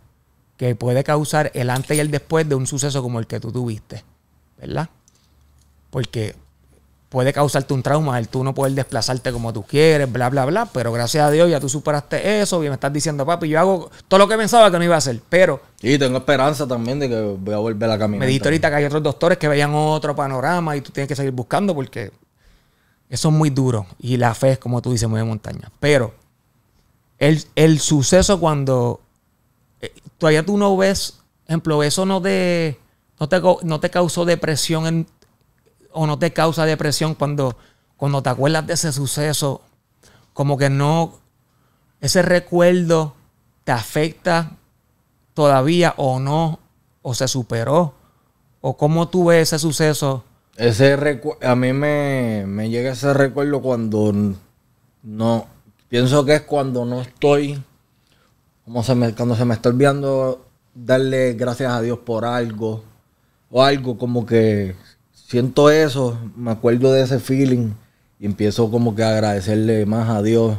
que puede causar el antes y el después de un suceso como el que tú tuviste, ¿verdad? Porque puede causarte un trauma, el tú no poder desplazarte como tú quieres, bla, bla, bla. Pero gracias a Dios ya tú superaste eso y me estás diciendo, papi, yo hago todo lo que pensaba que no iba a hacer, pero... Y tengo esperanza también de que voy a volver a caminar. Me dijiste ahorita que hay otros doctores que veían otro panorama y tú tienes que seguir buscando porque eso es muy duro. Y la fe es, como tú dices, muy de montaña. Pero el, el suceso cuando... Eh, todavía tú no ves, ejemplo, eso no de no te, no te causó depresión en o no te causa depresión cuando, cuando te acuerdas de ese suceso, como que no, ese recuerdo te afecta todavía o no, o se superó, o cómo tú ves ese suceso. Ese a mí me, me llega ese recuerdo cuando no, pienso que es cuando no estoy, como se me, cuando se me está olvidando darle gracias a Dios por algo, o algo como que siento eso, me acuerdo de ese feeling y empiezo como que a agradecerle más a Dios.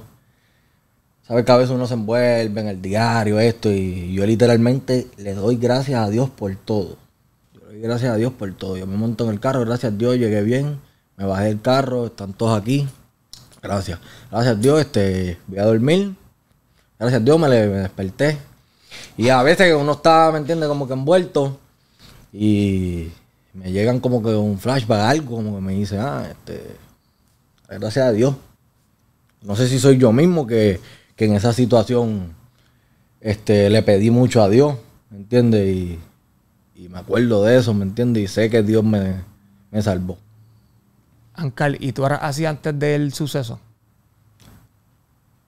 Sabes que a veces uno se envuelve en el diario, esto, y yo literalmente le doy gracias a Dios por todo. Yo le doy gracias a Dios por todo. Yo me monto en el carro, gracias a Dios, llegué bien, me bajé del carro, están todos aquí. Gracias. Gracias a Dios, este, voy a dormir. Gracias a Dios me, desperté. Y a veces uno está, ¿me entiendes? Como que envuelto. Y me llegan como que un flashback, algo como que me dice, ah, este, gracias a Dios. No sé si soy yo mismo que, en esa situación este, le pedí mucho a Dios, ¿me entiendes? Y, me acuerdo de eso, ¿me entiendes? Y sé que Dios me, salvó. Ancal, ¿y tú eras así antes del suceso?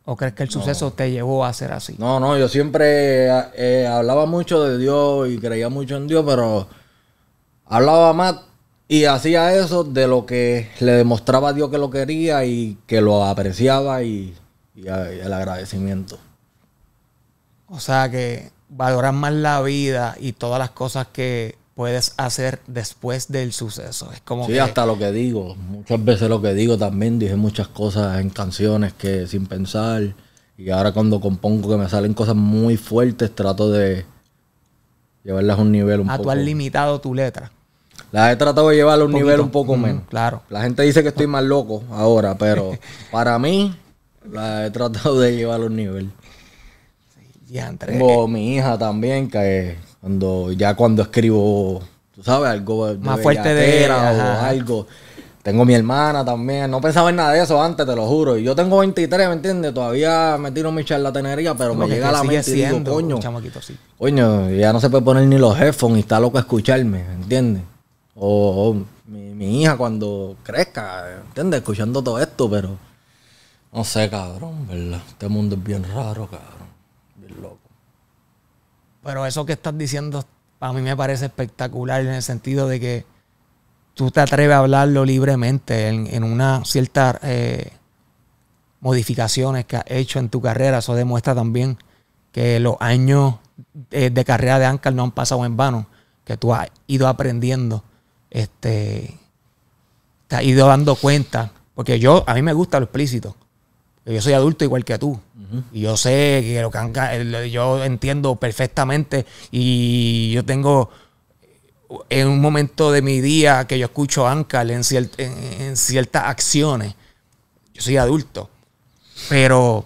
¿O crees que el suceso te llevó a ser así? No, no, yo siempre eh, hablaba mucho de Dios y creía mucho en Dios, pero hablaba más y hacía eso de lo que le demostraba a Dios que lo quería y que lo apreciaba y, el agradecimiento. O sea que valorar más la vida y todas las cosas que puedes hacer después del suceso. Es como sí, hasta lo que digo. Muchas veces lo que digo también. Dije muchas cosas en canciones que sin pensar. Y ahora cuando compongo que me salen cosas muy fuertes, trato de llevarlas a un nivel un poco... Ah, a tú has limitado tu letra. La he tratado de llevar a un nivel un poco menos. Claro. La gente dice que estoy más loco ahora, pero para mí la he tratado de llevar a un nivel. Sí, Tengo mi hija también, que cuando ya cuando escribo, tú sabes, algo más fuerte de o algo. Tengo mi hermana también. No pensaba en nada de eso antes, te lo juro. Yo tengo 23, ¿me entiendes? Todavía me tiro mi charlatanería, pero me llega la mente coño, coño, ya no se puede poner ni los headphones y está loco escucharme escucharme, ¿entiendes? o, mi, hija cuando crezca, ¿entiendes? Escuchando todo esto, pero no sé, cabrón, ¿verdad? Este mundo es bien raro, cabrón, bien loco. Pero eso que estás diciendo a mí me parece espectacular en el sentido de que tú te atreves a hablarlo libremente en, en una cierta... Eh, modificaciones que has hecho en tu carrera. Eso demuestra también que los años eh, de, carrera de Ancal no han pasado en vano, que tú has ido aprendiendo este, te has ido dando cuenta. Porque yo, a mí me gusta lo explícito. Yo soy adulto igual que tú. Y yo sé que lo que yo entiendo perfectamente. Y yo tengo en un momento de mi día que yo escucho Ancal en, en, ciertas acciones. Yo soy adulto. Pero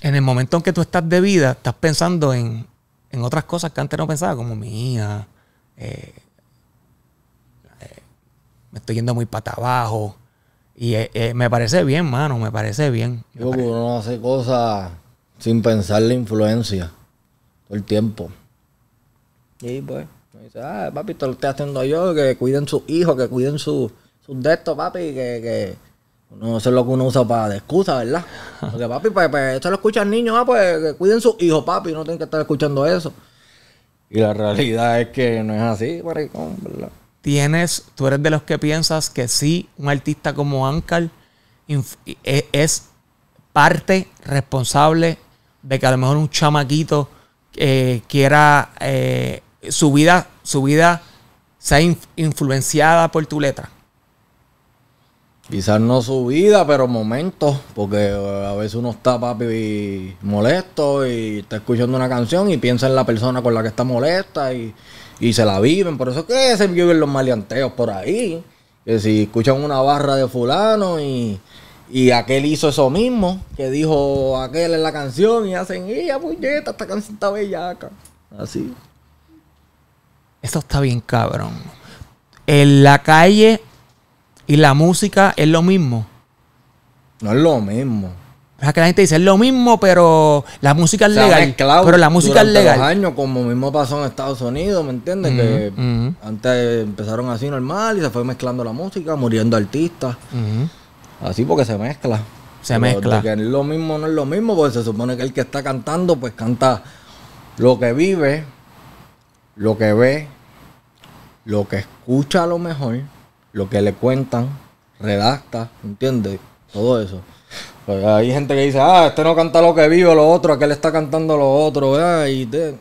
en el momento en que tú estás de vida, estás pensando en, en otras cosas que antes no pensaba, como mi hija, eh, estoy yendo muy pata abajo. Y eh, eh, me parece bien, mano, me parece bien. Yo, uno hace cosas sin pensar la influencia todo el tiempo. Y pues, ah, papi, te lo estoy haciendo yo, que cuiden sus hijos, que cuiden sus sus de papi, que, que no eso lo que uno usa para excusa, ¿verdad? Porque papi, pues, pues eso lo escuchan niños, ah, pues que cuiden sus hijos, papi, no tienen que estar escuchando eso. Y la realidad es que no es así, maricón, ¿verdad? tienes, tú eres de los que piensas que sí, un artista como Ankar e, es parte responsable de que a lo mejor un chamaquito eh, quiera eh, su vida, su vida sea influenciada por tu letra. Quizás no su vida, pero momentos, porque eh, a veces uno está papi molesto y está escuchando una canción y piensa en la persona con la que está molesta y, y se la viven. Por eso que se viven los maleanteos por ahí. Que si escuchan una barra de fulano y, y aquel hizo eso mismo, que dijo aquel en la canción y hacen, ¡Ella, puñeta, esta canción está bellaca! Así. Eso está bien cabrón. En la calle y la música es lo mismo. No es lo mismo. Es que la gente dice, es lo mismo, pero la música es legal. pero la música es legal. años, como mismo pasó en Estados Unidos, ¿me entiendes? que antes empezaron así normal y se fue mezclando la música, muriendo artistas. Así porque se mezcla. Se mezcla. Que es lo mismo, no es lo mismo, porque se supone que el que está cantando, pues canta lo que vive, lo que ve, lo que escucha a lo mejor, lo que le cuentan, redacta, ¿entiendes? Todo eso hay gente que dice, ah, este no canta lo que vive, lo otro, le está cantando lo otro, Y te...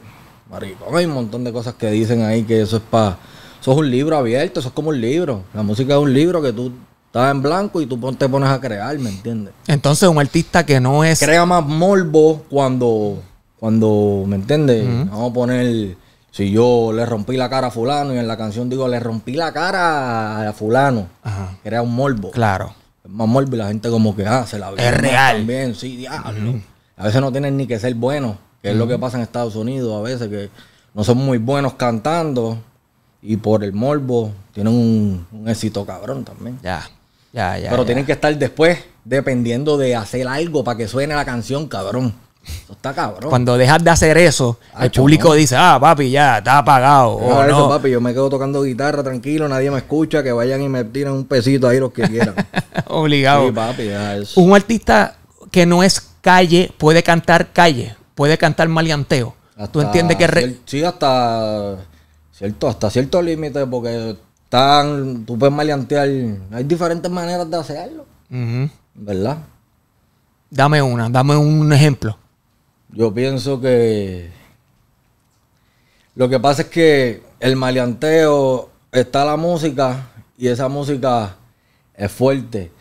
Marico, hay un montón de cosas que dicen ahí que eso es para... Eso es un libro abierto, eso es como un libro. La música es un libro que tú estás en blanco y tú te pones a crear, ¿me entiendes? Entonces un artista que no es... Crea más morbo cuando, cuando ¿me entiendes? Vamos a poner... Si yo le rompí la cara a fulano y en la canción digo, le rompí la cara a fulano. Crea un morbo. Claro es La gente como que, hace. Ah, la vida Es real. También, sí, diablo. A veces no tienen ni que ser buenos, que es lo que pasa en Estados Unidos a veces, que no son muy buenos cantando y por el morbo tienen un, éxito cabrón también. Ya, ya, ya. Pero tienen que estar después dependiendo de hacer algo para que suene la canción, cabrón. Cuando dejas de hacer eso, el público dice, ah, papi, ya, está apagado. no. papi, yo me quedo tocando guitarra tranquilo, nadie me escucha, que vayan y me tiren un pesito ahí los que quieran. Obligado. Un artista que no es calle puede cantar calle, puede cantar maleanteo. ¿Tú entiendes que... Sí, hasta cierto, hasta cierto límite, porque están, tú puedes maleantear. Hay diferentes maneras de hacerlo. ¿Verdad? Dame una, dame un ejemplo. Yo pienso que lo que pasa es que el maleanteo está la música y esa música es fuerte.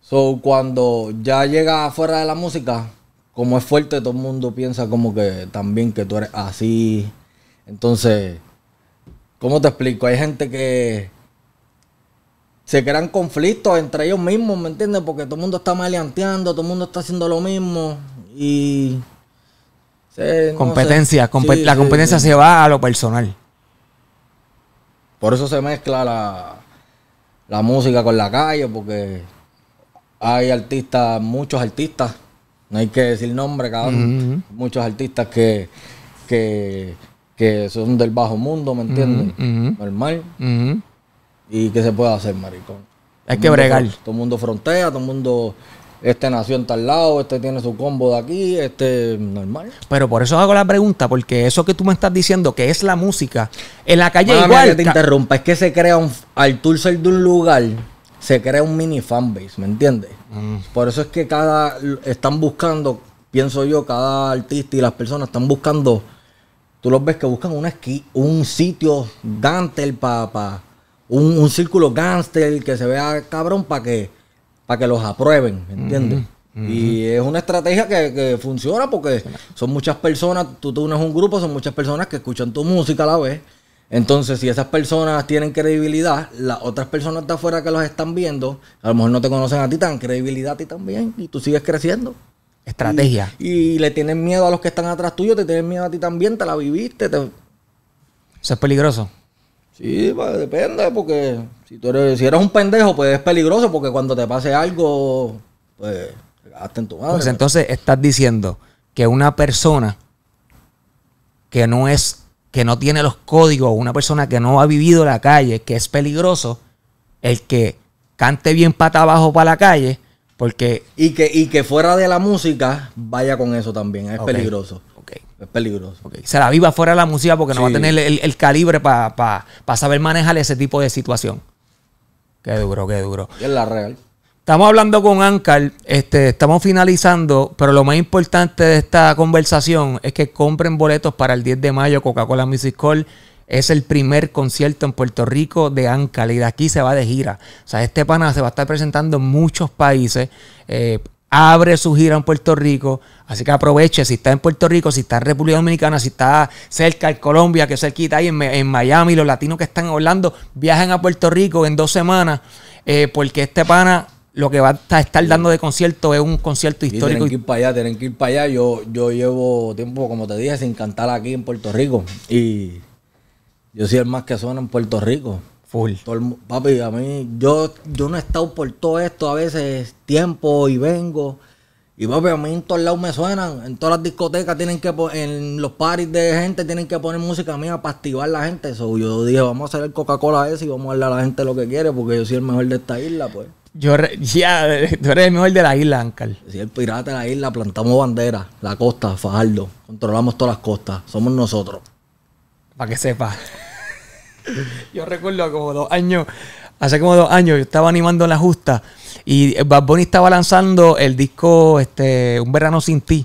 So, cuando ya llega afuera de la música, como es fuerte, todo el mundo piensa como que también que tú eres así. Entonces, ¿cómo te explico? Hay gente que se crean conflictos entre ellos mismos, ¿me entiendes? Porque todo el mundo está maleanteando, todo el mundo está haciendo lo mismo y competencia, la competencia se va a lo personal. Por eso se mezcla la, la música con la calle, porque hay artistas, muchos artistas, no hay que decir nombre, cabrón, muchos artistas que, son del bajo mundo, ¿me entiendes? Normal. Y que se puede hacer, maricón. Hay que bregar. Todo el mundo frontea, todo el mundo este nació en tal lado, este tiene su combo de aquí, este normal. Pero por eso hago la pregunta, porque eso que tú me estás diciendo, que es la música, en la calle igual. que te interrumpa, es que se crea un, al tú ser de un lugar, se crea un mini fanbase, ¿me entiendes? Mm. Por eso es que cada, están buscando, pienso yo, cada artista y las personas están buscando, tú los ves que buscan un un sitio gantel para, un, círculo gánster que se vea cabrón para que para que los aprueben, ¿entiendes? Y es una estrategia que, funciona porque son muchas personas, tú es un grupo, son muchas personas que escuchan tu música a la vez. Entonces, si esas personas tienen credibilidad, las otras personas de afuera que los están viendo, a lo mejor no te conocen a ti, tan credibilidad a ti también, y tú sigues creciendo. Estrategia. Y, le tienen miedo a los que están atrás tuyo, te tienen miedo a ti también, te la viviste. Te... Eso es peligroso. Sí, depende, porque si, tú eres, un pendejo, pues es peligroso porque cuando te pase algo, pues hasta en tu madre. Pues entonces estás diciendo que una persona que no es, que no tiene los códigos, una persona que no ha vivido la calle, que es peligroso, el que cante bien pata abajo para la calle, porque. Y que, y que fuera de la música vaya con eso también. Es peligroso. Es peligroso. Se la viva fuera de la música porque no va a tener el, calibre para saber manejar ese tipo de situación. Qué duro, qué duro. es la real. Estamos hablando con Ancal. este, estamos finalizando, pero lo más importante de esta conversación es que compren boletos para el 10 de mayo Coca-Cola Music Hall. Es el primer concierto en Puerto Rico de Ancal y de aquí se va de gira. O sea, este pana se va a estar presentando en muchos países. Eh, abre su gira en Puerto Rico. Así que aproveche, si está en Puerto Rico, si está en República Dominicana, si está cerca de Colombia, que cerquita ahí en, en Miami, los latinos que están hablando, viajen a Puerto Rico en dos semanas, eh, porque este pana lo que va a estar dando de concierto es un concierto histórico. tienen que ir para allá, tienen que ir para allá. Yo, yo llevo tiempo, como te dije, sin cantar aquí en Puerto Rico. Y yo soy el más que suena en Puerto Rico papi, a mí, yo, yo no he estado por todo esto a veces, tiempo y vengo. Y papi, a mí en todos lados me suenan. En todas las discotecas tienen que en los parties de gente tienen que poner música mía para activar la gente. yo dije, vamos a hacer el Coca-Cola ese y vamos a darle a la gente lo que quiere, porque yo soy el mejor de esta isla, pues. Yo eres el mejor de la isla, Ancal. Si el pirata de la isla, plantamos bandera, la costa, Fajardo. Controlamos todas las costas. Somos nosotros. Para que sepa. Yo recuerdo como dos años, hace como dos años, yo estaba animando en la justa y Bad Bunny estaba lanzando el disco este, Un verano sin ti.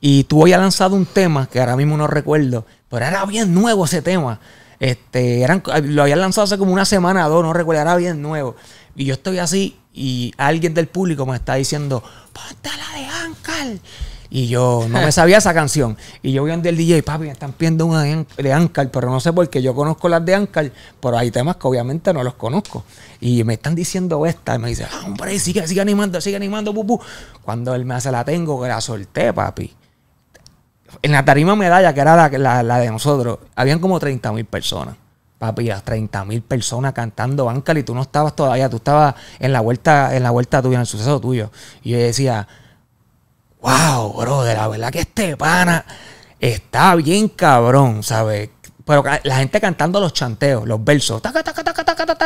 Y tú habías lanzado un tema que ahora mismo no recuerdo, pero era bien nuevo ese tema. Este, lo habían lanzado hace como una semana o dos, no recuerdo, era bien nuevo. Y yo estoy así y alguien del público me está diciendo, ponte la de Ancal. Y yo no me sabía esa canción. Y yo voy donde el DJ, papi, me están pidiendo una de Ankar, pero no sé por qué. Yo conozco las de Ankar, pero hay temas que obviamente no los conozco. Y me están diciendo esta. Y me dice, ah, hombre, sigue, sigue animando, sigue animando, pupú. Cuando él me hace la tengo, que la solté, papi. En la tarima medalla, que era la, la, de nosotros, habían como 30 mil personas. Papi, las 30 mil personas cantando Ankar y tú no estabas todavía, tú estabas en la vuelta, en la vuelta tuya, en el suceso tuyo. Y yo decía, wow, bro, de la verdad que este pana está bien cabrón, ¿sabes? Pero la gente cantando los chanteos, los versos,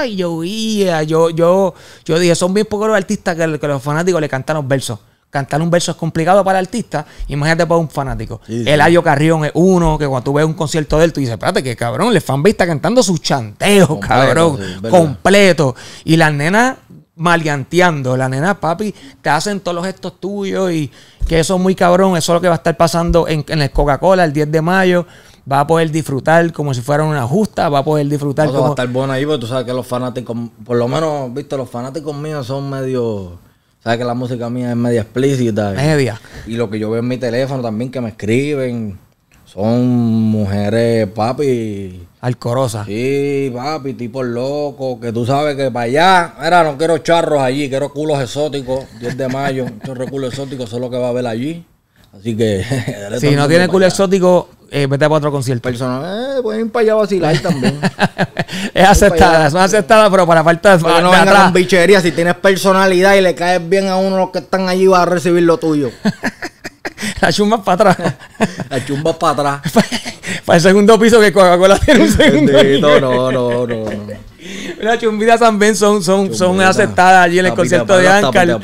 y yo eh, yo, yo, yo dije, son bien pocos los artistas que, los fanáticos le cantan los versos cantar un verso es complicado para el artista, imagínate para un fanático. El Ayo Carrión es uno que cuando tú ves un concierto de él, tú dices, espérate, que cabrón, el fanbista está cantando sus chanteos, cabrón, completo. Y las nenas maleanteando. La nena, papi, te hacen todos estos gestos tuyos y que eso es muy cabrón. Eso es lo que va a estar pasando en, el Coca-Cola el 10 de mayo. Va a poder disfrutar como si fuera una justa, va a poder disfrutar. todo como... va a estar bueno ahí, porque tú sabes que los fanáticos, por lo menos, viste, los fanáticos míos son medio. Sabes que la música mía es media explícita. Media. Y lo que yo veo en mi teléfono también, que me escriben. Son mujeres, papi. Alcorosas. Sí, papi, tipo loco. Que tú sabes que para allá, era, no quiero charros allí, quiero culos exóticos. 10 de mayo, chorro culo exótico, eso es lo que va a haber allí. Así que. si no tiene culo exótico, eh, vete para otro concierto. Personal, eh, pueden para allá a vacilar también. es aceptada, son aceptadas, pero para falta de. no es bichería, si tienes personalidad y le caes bien a uno, los que están allí, vas a recibir lo tuyo. La chumba para atrás. La chumba para atrás. para el segundo piso que Coca-Cola tiene un segundo. no, no, no, no. Las chumbitas también son, son, aceptadas allí en el concierto de Ancal.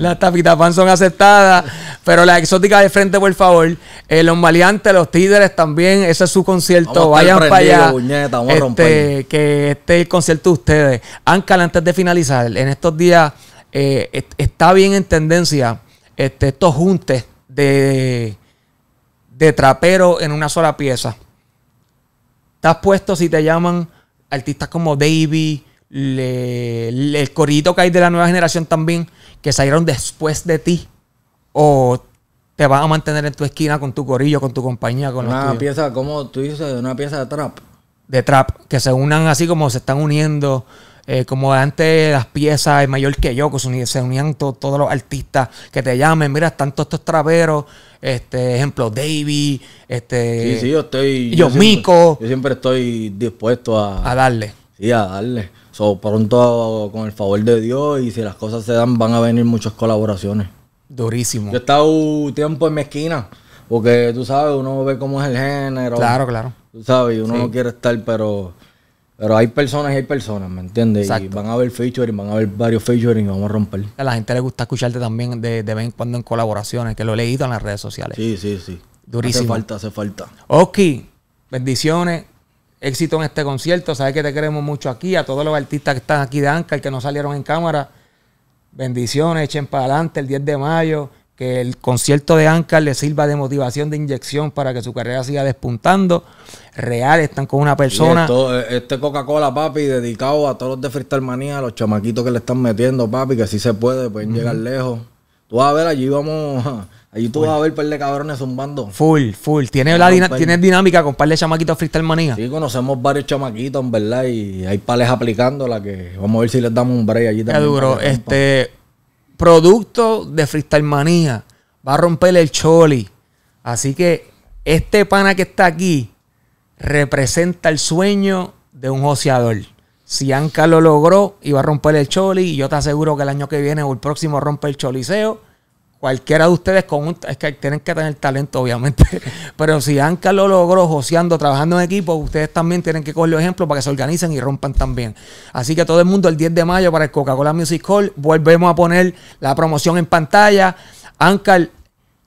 Las pan son aceptadas. Pero la exótica de frente, por favor. Eh, los maleantes, los tíderes también. Ese es su concierto. Vayan para allá. Este, que este es el concierto de ustedes. Ancal, antes de finalizar, en estos días eh, está bien en tendencia este, estos juntes de, trapero en una sola pieza. Estás puesto si te llaman artistas como Davy, el corito que hay de la nueva generación también, que salieron después de ti, o te van a mantener en tu esquina con tu corillo, con tu compañía, con Una pieza, como tú dices, una pieza de trap. De trap, que se unan así como se están uniendo. Eh, como antes las piezas, es mayor que yo, se unían, todos los artistas que te llamen, mira, están todos estos traveros, este, ejemplo, Davy, este... Sí, sí, yo estoy... Yo, yo siempre, yo siempre estoy dispuesto a... A darle. Sí, a darle. pronto, con el favor de Dios y si las cosas se dan, van a venir muchas colaboraciones. Durísimo. Yo he estado tiempo en mi esquina, porque tú sabes, uno ve cómo es el género. Claro, claro. Tú sabes, uno no quiere estar, pero... Pero hay personas y hay personas, ¿me entiendes? Y van a haber featuring, van a haber varios featuring y vamos a romper. A la gente le gusta escucharte también de, vez en cuando en colaboraciones, que lo he leído en las redes sociales. Sí, sí, sí. Durísimo. Hace falta, hace falta. Oski, bendiciones éxito en este concierto. Sabes que te queremos mucho aquí, a todos los artistas que están aquí de el que no salieron en cámara. Bendiciones, echen para adelante el 10 de mayo que el concierto de Anka le sirva de motivación, de inyección para que su carrera siga despuntando. Real, están con una persona. Eh, este Coca-Cola, papi, dedicado a todos los de Freestyle Manía, a los chamaquitos que le están metiendo, papi, que sí se puede, pueden llegar lejos. Tú vas a ver, allí vamos. Allí tú vas a ver par de cabrones zumbando. Full, full. Tiene, la ¿tienes dinámica con par de chamaquitos freestyle manía. Sí, conocemos varios chamaquitos, en verdad, y hay pales aplicándola que vamos a ver si les damos un break allí también. Qué duro. Este, producto de Freestyle Manía. Va a romper el choli. Así que este pana que está aquí representa el sueño de un joseador. Si Anca lo logró, iba a romper el choli. Y yo te aseguro que el año que viene o el próximo rompe el choliceo cualquiera de ustedes con un, es que tienen que tener talento, obviamente. Pero si Ankar lo logró joseando, trabajando en equipo, ustedes también tienen que coger los ejemplos para que se organicen y rompan también. Así que todo el mundo el 10 de mayo para el Coca-Cola Music Hall, volvemos a poner la promoción en pantalla. Ankar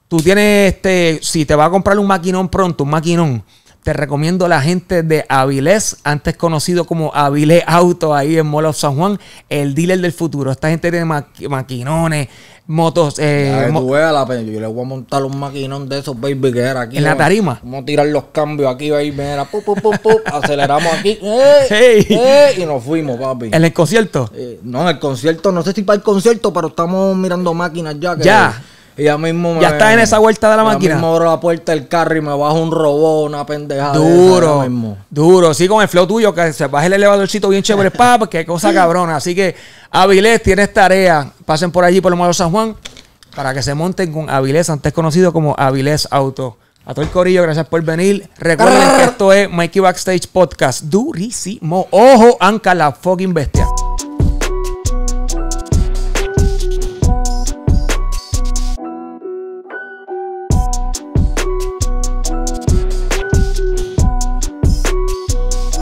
tú tienes este, si te va a comprar un maquinón pronto, un maquinón te recomiendo a la gente de Avilés, antes conocido como Avilés Auto, ahí en Mall San Juan, el dealer del futuro. Esta gente tiene maquinones, motos. Eh, la Yo le voy a montar un maquinón de esos, baby, que era aquí. En la tarima. Vamos a tirar los cambios aquí, baby. pum, pum, pum. aceleramos aquí. Eh, eh, y nos fuimos, papi. ¿En el concierto? Eh, no, en el concierto. No sé si para el concierto, pero estamos mirando máquinas ya. Que ya. Y ya mismo Ya estás en esa vuelta de la máquina. abro la puerta del carro y me bajo un robot, una pendejada. Duro. Duro. Sí, con el flow tuyo, que se baje el elevadorcito bien chévere, pa, pues, qué cosa cabrona. Así que, Avilés, tienes tarea. Pasen por allí, por el modo San Juan, para que se monten con Avilés, antes conocido como Avilés Auto. A todo el corillo, gracias por venir. Recuerden que esto es Mikey Backstage Podcast. Durísimo. Ojo, Anca, la fucking bestia.